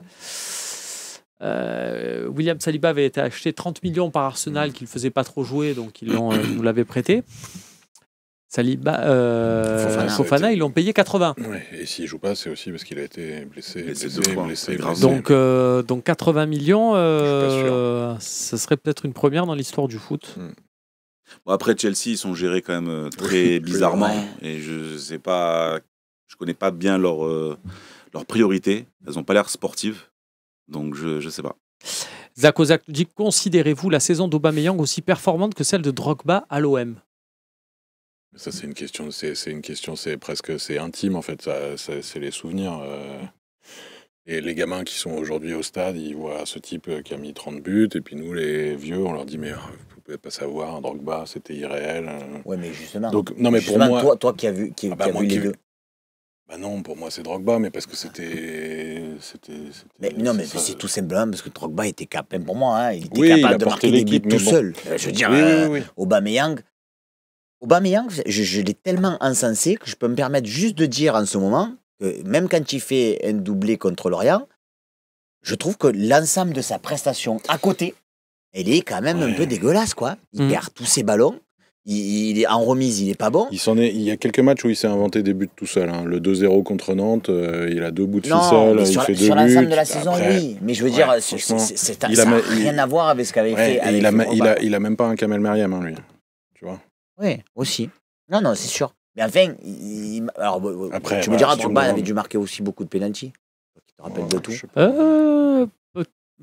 Euh, William Saliba avait été acheté 30 millions par Arsenal mm. qu'il ne faisait pas trop jouer, donc ils euh, nous l'avaient prêté. Saliba, Fofana, ils l'ont payé 80. et s'il joue pas, c'est aussi parce qu'il a été blessé, Donc, donc 80 millions, ce serait peut-être une première dans l'histoire du foot. Mm après, Chelsea, ils sont gérés quand même euh, très (laughs) bizarrement. Et je sais pas, je connais pas bien leurs leur euh, priorités. Elles n'ont pas l'air sportives. Donc, je ne sais pas. Zakozak dit Considérez-vous la saison d'Aubameyang aussi performante que celle de Drogba à l'OM Ça, c'est une question, c'est, une question, c'est presque c'est intime en fait. Ça, c'est les souvenirs. Euh. Et les gamins qui sont aujourd'hui au stade, ils voient ce type euh, qui a mis 30 buts, et puis nous, les vieux, on leur dit, mais euh, vous pouvez pas savoir, Drogba, c'était irréel. Euh. Oui, mais justement. non, mais pour moi. Toi, toi qui as vu, qui, a ah, bah, vu les deux. Bah, non, pour moi, c'est Drogba, mais parce que c'était. Mais non, mais c'est tout simplement parce que Drogba était capable, pour moi, hein, il était capable de marquer des buts tout seul. Je veux dire, Aubameyang, Aubameyang, je, je l'ai tellement insensé que je peux me permettre juste de dire en ce moment même quand il fait un doublé contre l'Orient, je trouve que l'ensemble de sa prestation à côté, elle est quand même un peu dégueulasse, quoi. Il mm. perd tous ses ballons. Il, est en remise, il n'est pas bon. Il s'en est. Il y a quelques matchs où il s'est inventé des buts tout seul. Hein. Le 2-0 contre Nantes, euh, il a deux bouts de ficelle, sur, fait sur l'ensemble de la saison, oui. Mais je veux dire, c'est un ça n'a rien à voir avec ce qu'avait fait. il, a, il, même pas un Kamel Meriem, hein, lui. Tu vois. Oui, aussi. Non, non, c'est sûr. Mais enfin, Alors, tu me bah, diras, Drogba avait dû marquer aussi beaucoup de pénalty. Tu te rappelles de oh, tout Je n'ai euh,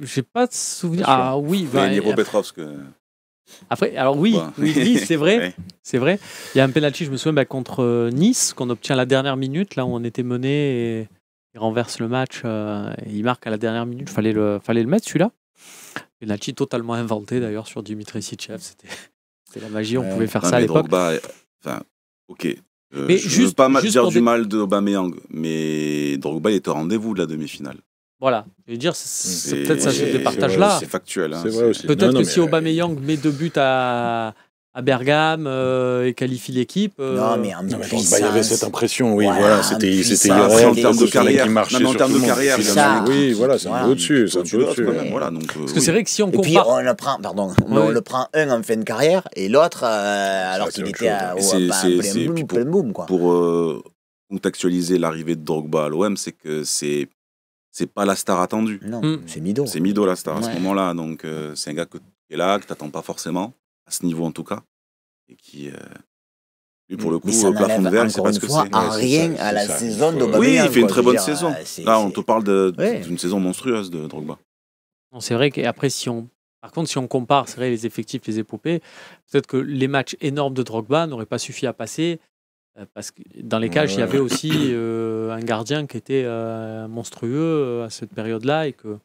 J'ai pas de souvenir. Ah oui, bah, Niro euh. Après, alors oui, oui, c'est vrai, (laughs) c'est vrai. Il y a un penalty, je me souviens, bah, contre euh, Nice, qu'on obtient à la dernière minute, là où on était mené, et il renverse le match, et il marque à la dernière minute. Fallait le, fallait le mettre celui-là. Penalty totalement inventé d'ailleurs sur Dimitri Sitchev, c'était la magie, on pouvait faire ça à l'époque. Enfin, Ok. Euh, je ne veux pas dire du mal mal d'Aubameyang, mais Drogba il au rendez-vous de la demi-finale. Voilà, je veux dire, c'est peut-être ça ce départage-là. C'est factuel. Hein. peut-être que si Aubameyang met deux buts à, à Bergame euh, et qualifie l'équipe. Euh, non, mais un bah, il y avait cette impression, oui, voilà, c'était c'était en termes de carrière, mais en termes de carrière, ça. oui, voilà, c'est un peu au-dessus, c'est un peu au-dessus. voilà, parce que euh, c'est vrai que si on compare, et puis on le prend, pardon, on le prend un en fin de carrière et l'autre alors qu'il était à plein boom quoi. Pour contextualiser l'arrivée de Drogba à l'OM, c'est que c'est c'est pas la star attendue. Non, mm. c'est Mido. C'est Mido la star à ce moment-là, donc c'est un gars qui est là que tu n'attends pas forcément à ce niveau en tout cas, et qui, euh, pour le coup, plafond de verre, parce pas ce que c'est. rien à la saison Oui, il fait une très bonne saison. Euh, Là, on te parle d'une saison monstrueuse de Drogba. C'est vrai qu'après, si on par contre, si on compare vrai, les effectifs, les épopées, peut-être que les matchs énormes de Drogba n'auraient pas suffi à passer, euh, parce que dans les cages, il y avait aussi un gardien qui était monstrueux à cette période-là et que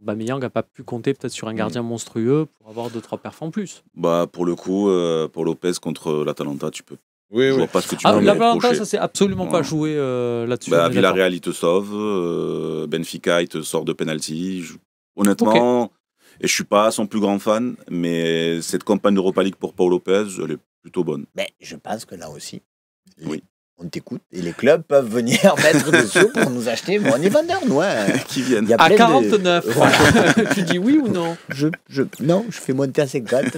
Bamiyang n'a pas pu compter peut-être sur un gardien mm. monstrueux pour avoir 2-3 perfs en plus. Bah, pour le coup, euh, pour Lopez contre euh, l'Atalanta, tu peux. Oui, vois pas ce que tu ah, L'Atalanta, ça s'est absolument pas joué euh, là-dessus. Bah, Villarreal, il te sauve. Benfica, il te sort de penalty. Honnêtement, et je suis pas son plus grand fan, mais cette campagne d'Europa League pour Paul Lopez, elle est plutôt bonne. Mais je pense que là aussi, oui on t'écoute. Et les clubs peuvent venir (laughs) mettre des sous pour nous acheter Money vendeur, ouais. Hein. (laughs) Qui viennent. a à 49. (laughs) tu dis oui ou non Non, je fais monter à 50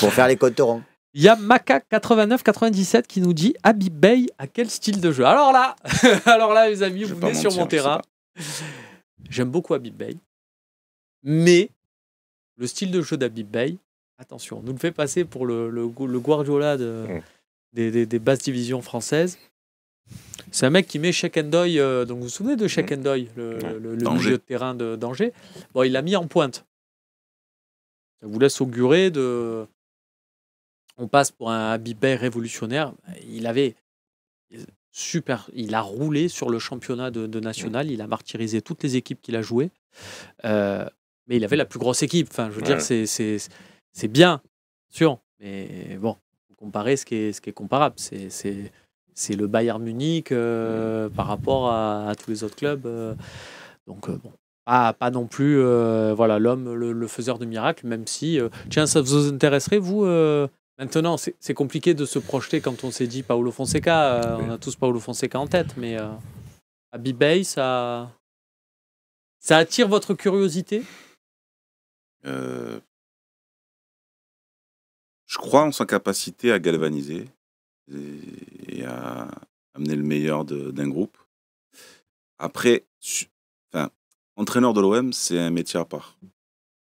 pour faire les coterons. Il y a maca 89-97 qui nous dit Habib Bay à quel style de jeu Alors là, alors là, les amis, vous venez sur mon terrain. J'aime beaucoup Habib Bey. mais le style de jeu d'Habib attention, on nous le fait passer pour le, le, Guardiola de. Mm des, des, des basses divisions françaises. C'est un mec qui met check euh, donc vous vous souvenez de check and le, le milieu de terrain de d'Angers. Bon, il l'a mis en pointe. Ça vous laisse augurer de. On passe pour un Habibé révolutionnaire. Il avait super. Il a roulé sur le championnat de, national. Il a martyrisé toutes les équipes qu'il a jouées. Euh, mais il avait la plus grosse équipe. Enfin, je veux dire, c'est bien, sûr. Mais bon, comparer ce qui est, comparable. C'est, le Bayern Munich euh, mm. par rapport à, tous les autres clubs. Euh. donc, euh, bon, pas, pas, non plus voilà, l'homme, le, faiseur de miracles, même si. tiens, ça vous intéresserait, vous Maintenant, c'est, compliqué de se projeter quand on s'est dit Paolo Fonseca. on a tous Paolo Fonseca en tête, mais à bibay ça, ça attire votre curiosité je crois en sa capacité à galvaniser et, à amener le meilleur d'un groupe. Après, enfin, entraîneur de l'OM, c'est un métier à part.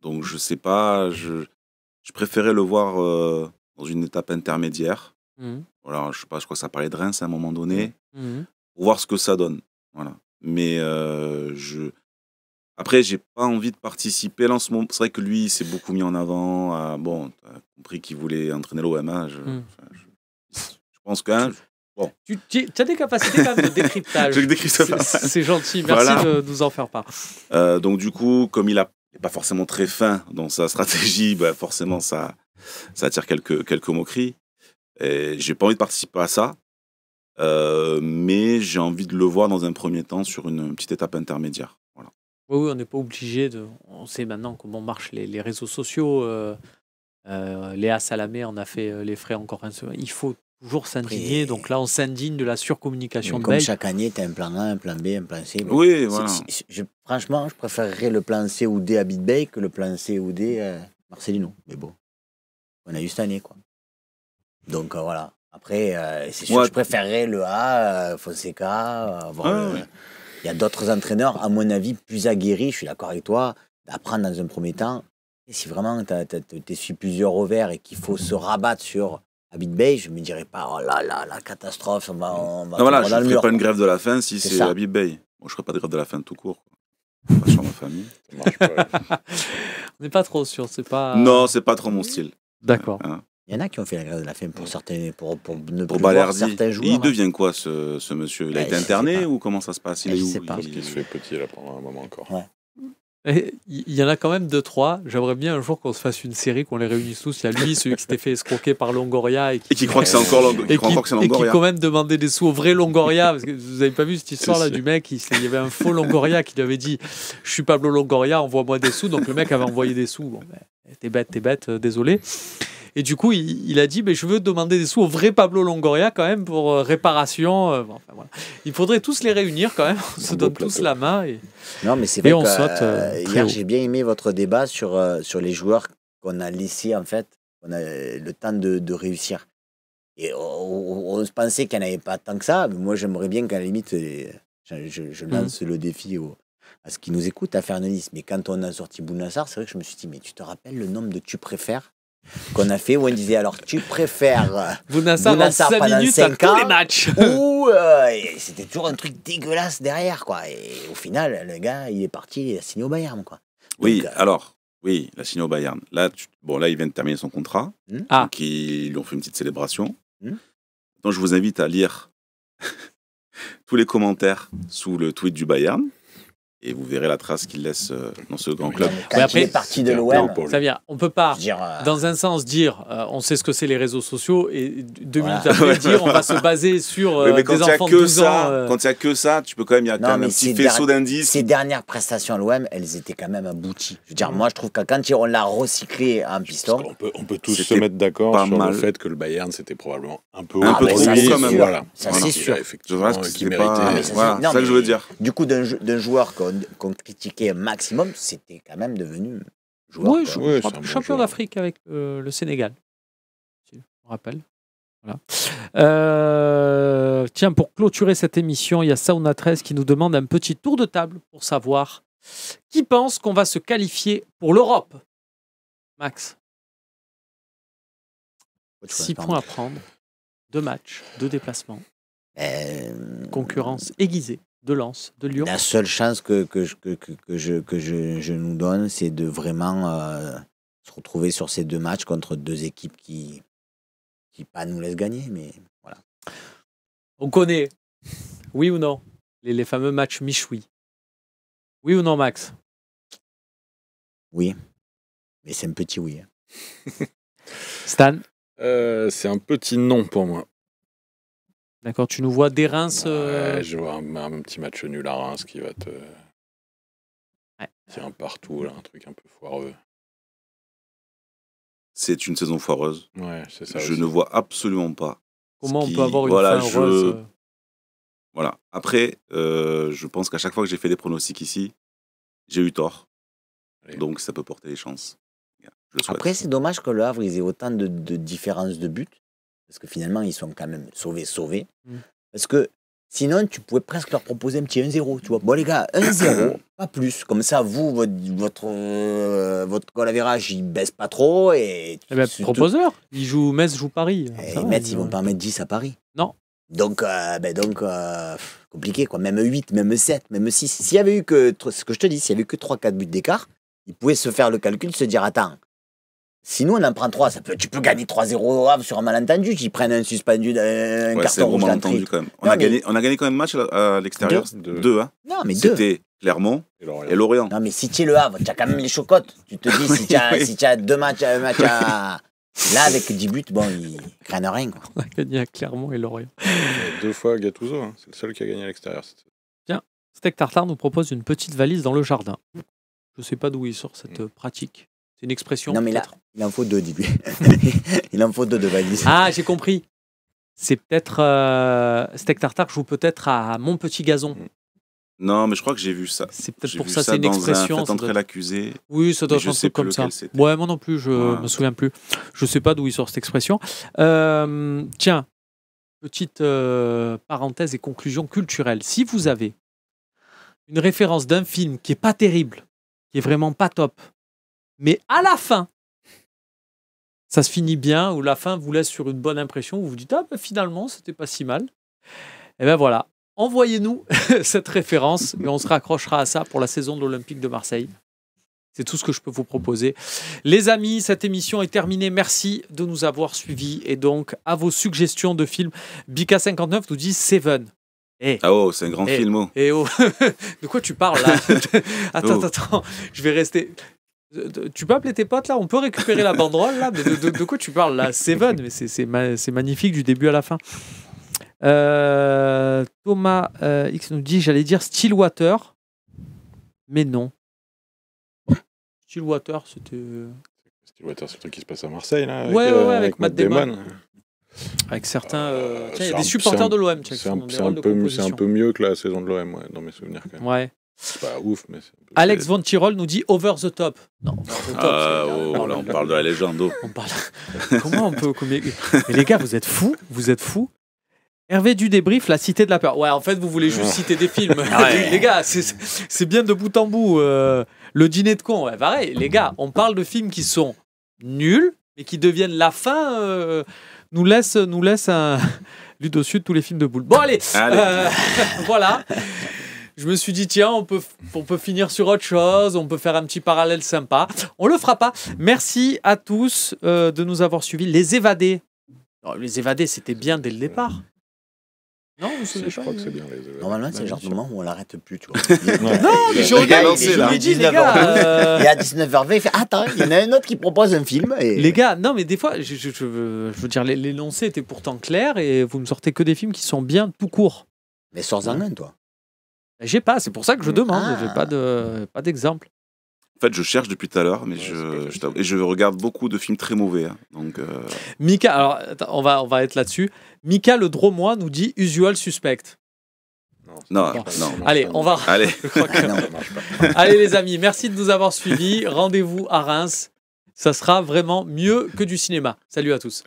Donc je sais pas, je, je préférais le voir euh, dans une étape intermédiaire. Mmh voilà, je sais pas, je crois que ça parlait de Reims à un moment donné, mmh. Mmh pour voir ce que ça donne. Voilà. Mais euh, je, après, j'ai pas envie de participer là en ce moment. C'est vrai que lui, il s'est beaucoup mis en avant. Euh, bon, tu as compris qu'il voulait entraîner l'OMA. Hmm. Je, pense que. bon. Tu, as des capacités de décryptage. (laughs) C'est gentil, merci de, nous en faire part. Euh, donc, du coup, comme il n'est pas forcément très fin dans sa stratégie, bah forcément, ça, ça attire quelques, quelques moqueries. Et j'ai pas envie de participer à ça. Euh, mais j'ai envie de le voir dans un premier temps sur une petite étape intermédiaire. Oui, on n'est pas obligé de. On sait maintenant comment marchent les, réseaux sociaux. Euh, euh, Léa Salamé on a fait euh, les frais encore un seul. Il faut toujours s'indigner. Donc là, on s'indigne de la surcommunication de Comme chaque année, tu as un plan A, un plan B, un plan C. Oui, voilà. franchement, je préférerais le plan C ou D à Bitbay que le plan C ou D à euh, Marcelino. Mais bon, on a juste année, quoi. Donc euh, voilà. Après, c'est je préférerais le A, Fonseca, avoir il y a d'autres entraîneurs, à mon avis, plus aguerris, je suis d'accord avec toi, d'apprendre dans un premier temps. Et si vraiment tu sur plusieurs revers et qu'il faut se rabattre sur Abid Bay, je ne me dirais pas, oh là là, la catastrophe, on va. non, voilà, je ne ferai pas une grève de la fin si c'est Abid Bay. je ne ferai pas de grève de la fin tout court. Pas sur ma famille. (laughs) on n'est pas trop sûr, c'est pas. Non, c'est pas trop mon style. D'accord. Hein. Il y en a qui ont fait la grève de la faim pour certains, ne pour plus certains joueurs. il devient quoi ce, monsieur Il a bah, été interné ou comment ça se passe Il est où pas. Il... se fait petit là pendant un moment encore. Il y en a quand même deux, trois. J'aimerais bien un jour qu'on se fasse une série, qu'on les réunisse tous. Il y a lui, celui qui s'était fait escroquer par Longoria. Et qui, croit que c'est encore Longoria. Et qui, quand même demandait des sous au vrai Longoria. Parce que vous avez pas vu cette histoire-là du mec. Il, y avait un faux Longoria qui lui avait dit Je suis Pablo Longoria, envoie-moi des sous. Donc le mec avait envoyé des sous. Ben, t'es bête, t'es bête, euh, désolé. Et du coup, il, a dit mais Je veux demander des sous au vrai Pablo Longoria quand même pour euh, réparation. Euh, enfin, Il faudrait tous les réunir quand même. (laughs) On se donne tous la main. non, mais c'est vrai on saute, euh, Hier, j'ai bien aimé votre débat sur, sur les joueurs qu'on a laissés, en fait, on a le temps de, de réussir. Et on, se pensait qu'il n'y en avait pas tant que ça. Mais moi, j'aimerais bien qu'à la limite, je, mm. lance le défi à ce qui nous écoute, à faire une liste. Mais quand on a sorti Bounassar, c'est vrai que je me suis dit, mais tu te rappelles le nombre de tu préfères qu'on a fait où on disait alors tu préfères euh, vous pendant 5 ans, matchs (laughs) ou euh, c'était toujours un truc dégueulasse derrière quoi et au final le gars il est parti il a signé au Bayern quoi oui euh, alors oui il a signé au Bayern là bon là il vient de terminer son contrat hmm. ah. Donc, ils lui ont fait une petite célébration hmm. Donc je vous invite à lire (laughs) tous les commentaires sous le tweet du Bayern et vous verrez la trace qu'il laisse euh, dans ce grand club. Mais après, il est parti de l'OM. Ça vient. On peut pas, euh, dans un sens, dire euh, on sait ce que c'est les réseaux sociaux et deux minutes après dire on va se baser sur mais, quand des enfants a ça, Quand il n'y a que ça, tu peux quand même y avoir un petit faisceau d'indices. Ces dernières prestations à l'OM, elles étaient quand même abouties. Je veux dire, moi, je trouve que quand on l'a recyclé en piston, on peut, tous se mettre d'accord sur le fait que le Bayern c'était probablement un peu un ah, peu trop quand Voilà, ça c'est sûr. Effectivement, qui méritait. Ah, c'est ça que je veux dire. Du coup, d'un joueur qu'on critiquait un maximum, c'était quand même devenu joueur. champion d'Afrique avec euh, le Sénégal. Si rappelle. Voilà. Euh, tiens, pour clôturer cette émission, il y a Sauna 13 qui nous demande un petit tour de table pour savoir qui pense qu'on va se qualifier pour l'Europe. Max. six points à prendre, deux matchs, deux déplacements. Euh, Concurrence aiguisée de de Lyon. La seule chance que, que, je, que, que je, que je, je, nous donne, c'est de vraiment euh, se retrouver sur ces deux matchs contre deux équipes qui, qui pas nous laissent gagner. Mais voilà. On connaît, oui ou non, les, les fameux matchs Michoui. Oui ou non, Max Oui. Mais c'est un petit oui. Hein. (laughs) Stan euh, C'est un petit non pour moi. D'accord, tu nous vois des Reims. Euh, je vois un, petit match nul à Reims qui va te. C'est un partout, là, un truc un peu foireux. C'est une saison foireuse. Ouais, c'est ça. Je ne vois absolument pas. Comment on peut avoir une voilà, euh Voilà. Après, euh, je pense qu'à chaque fois que j'ai fait des pronostics ici, j'ai eu tort. Donc ça peut porter les chances. Après, c'est dommage que le Havre ait aient autant de, différences de buts. Parce que finalement, ils sont quand même sauvés, sauvés. Mm. Parce que sinon, tu pouvais presque leur proposer un petit 1-0. Tu vois, bon, les gars, 1-0, (coughs) pas plus. Comme ça, vous, votre, votre, euh, votre il baisse pas trop. Et, eh ben, proposeur. Ils jouent Metz, joue Paris. Et eh, Metz, ils vont pas mettre 10 à Paris. Non. Donc, euh, ben, donc euh, compliqué, quoi. Même 8, même 7, même 6. S'il y avait eu que, ce que je te dis, s'il y avait eu que 3-4 buts d'écart, ils pouvaient se faire le calcul, se dire, attends, Sinon, on en prend 3. tu peux gagner 3-0 au sur un malentendu. Qu'ils prennent un suspendu, d'un ouais, carton rouge malentendu quand même. On, a gagné, on a gagné quand même match euh, à l'extérieur. Deux, Hein. Non, mais deux C'était Clermont et Lorient. Non, mais si tu es le Havre, tu as quand même les chocottes. Tu te dis, (laughs) si tu as, as, deux matchs, un match à. Là, avec 10 buts, bon, ils craignent rien. On a gagné à Clermont et Lorient. Euh, deux fois Gattuso, hein. c'est le seul qui a gagné à l'extérieur. Tiens, Steak Tartar nous propose une petite valise dans le jardin. Je ne sais pas d'où il sort cette mm. euh, pratique. C'est une expression. Non, mais il en faut deux, dis-lui. (laughs) il en faut deux de valise. Ah, j'ai compris. C'est peut-être. Euh, steak Tartare joue peut-être à Mon Petit Gazon. Mm. Non, mais je crois que j'ai vu ça. C'est peut-être pour ça, c'est une expression. ça l'accusé. Oui, ça doit être comme ça. moi non plus, je me souviens plus. Je ne sais pas d'où il sort cette expression. Euh, tiens, petite euh, parenthèse et conclusion culturelle. Si vous avez une référence d'un film qui n'est pas terrible, qui est vraiment pas top, mais à la fin, ça se finit bien, ou la fin vous laisse sur une bonne impression, vous vous dites Ah, ben, finalement, c'était pas si mal. Eh ben voilà, envoyez-nous (laughs) cette référence et on se raccrochera à ça pour la saison de l'Olympique de Marseille. C'est tout ce que je peux vous proposer. Les amis, cette émission est terminée. Merci de nous avoir suivis. Et donc, à vos suggestions de films, Bika59 nous dit Seven. Eh. Ah oh, c'est un grand eh. film. Oh. Eh oh. (laughs) de quoi tu parles là (laughs) oh. Attends, attends, je vais rester. Euh, tu peux appeler tes potes là On peut récupérer la banderole là mais de, de, quoi tu parles là Seven, mais c'est magnifique du début à la fin. Euh, Thomas euh, X nous dit j'allais dire Stillwater, mais non. Stillwater, c'était. Stillwater, c'est le truc qui se passe à Marseille là. Avec, avec, Matt, Damon. Avec certains. il y a des supporters de l'OM. C'est un, peu mieux que la saison de l'OM, dans mes souvenirs. Quand même. Ouais. C'est pas ouf, mais. Alex Von Tirol nous dit Over the Top. Non, ah, over the top, on, oh on parle de la légende. On parle... (laughs) Comment on peut. les gars, vous êtes fous Vous êtes fous Hervé du débrief, la cité de la peur. Ouais, en fait, vous voulez juste citer des films. (laughs) Ah (laughs) les gars, c'est bien de bout en bout. Euh, le dîner de con, ouais, pareil. Les gars, on parle de films qui sont nuls, mais qui deviennent la fin, euh, nous laisse, nous laisse un... Ludo Sud, tous les films de boule. Bon, allez, euh, voilà je me suis dit, tiens, on peut, on peut finir sur autre chose, on peut faire un petit parallèle sympa. On le fera pas. Merci à tous euh, de nous avoir suivis. Les évadés. les évadés, c'était bien dès le départ. Non, je crois que c'est bien. Normalement, c'est le genre de moment où on l'arrête plus, tu vois. (laughs) non, mais je regarde, je les gars. il euh, Et à 19h20, il fait Attends, il y en a un autre qui propose un film. Les gars, non, mais des fois, je, je, je veux dire, l'énoncé était pourtant clair et vous ne sortez que des films qui sont bien tout court. Mais sors-en un, toi. J'ai pas, c'est pour ça que je demande, j'ai ah. pas de pas d'exemple. En fait, je cherche depuis tout à l'heure, mais je, je et je regarde beaucoup de films très mauvais. Hein. donc, euh, Mika, alors on va, on va être là-dessus. Mika le Dromois nous dit Usual Suspect. Non, non, Allez, on va. Allez. (laughs) Allez, les amis, merci de nous avoir suivis. Rendez-vous à Reims. Ça sera vraiment mieux que du cinéma. Salut à tous.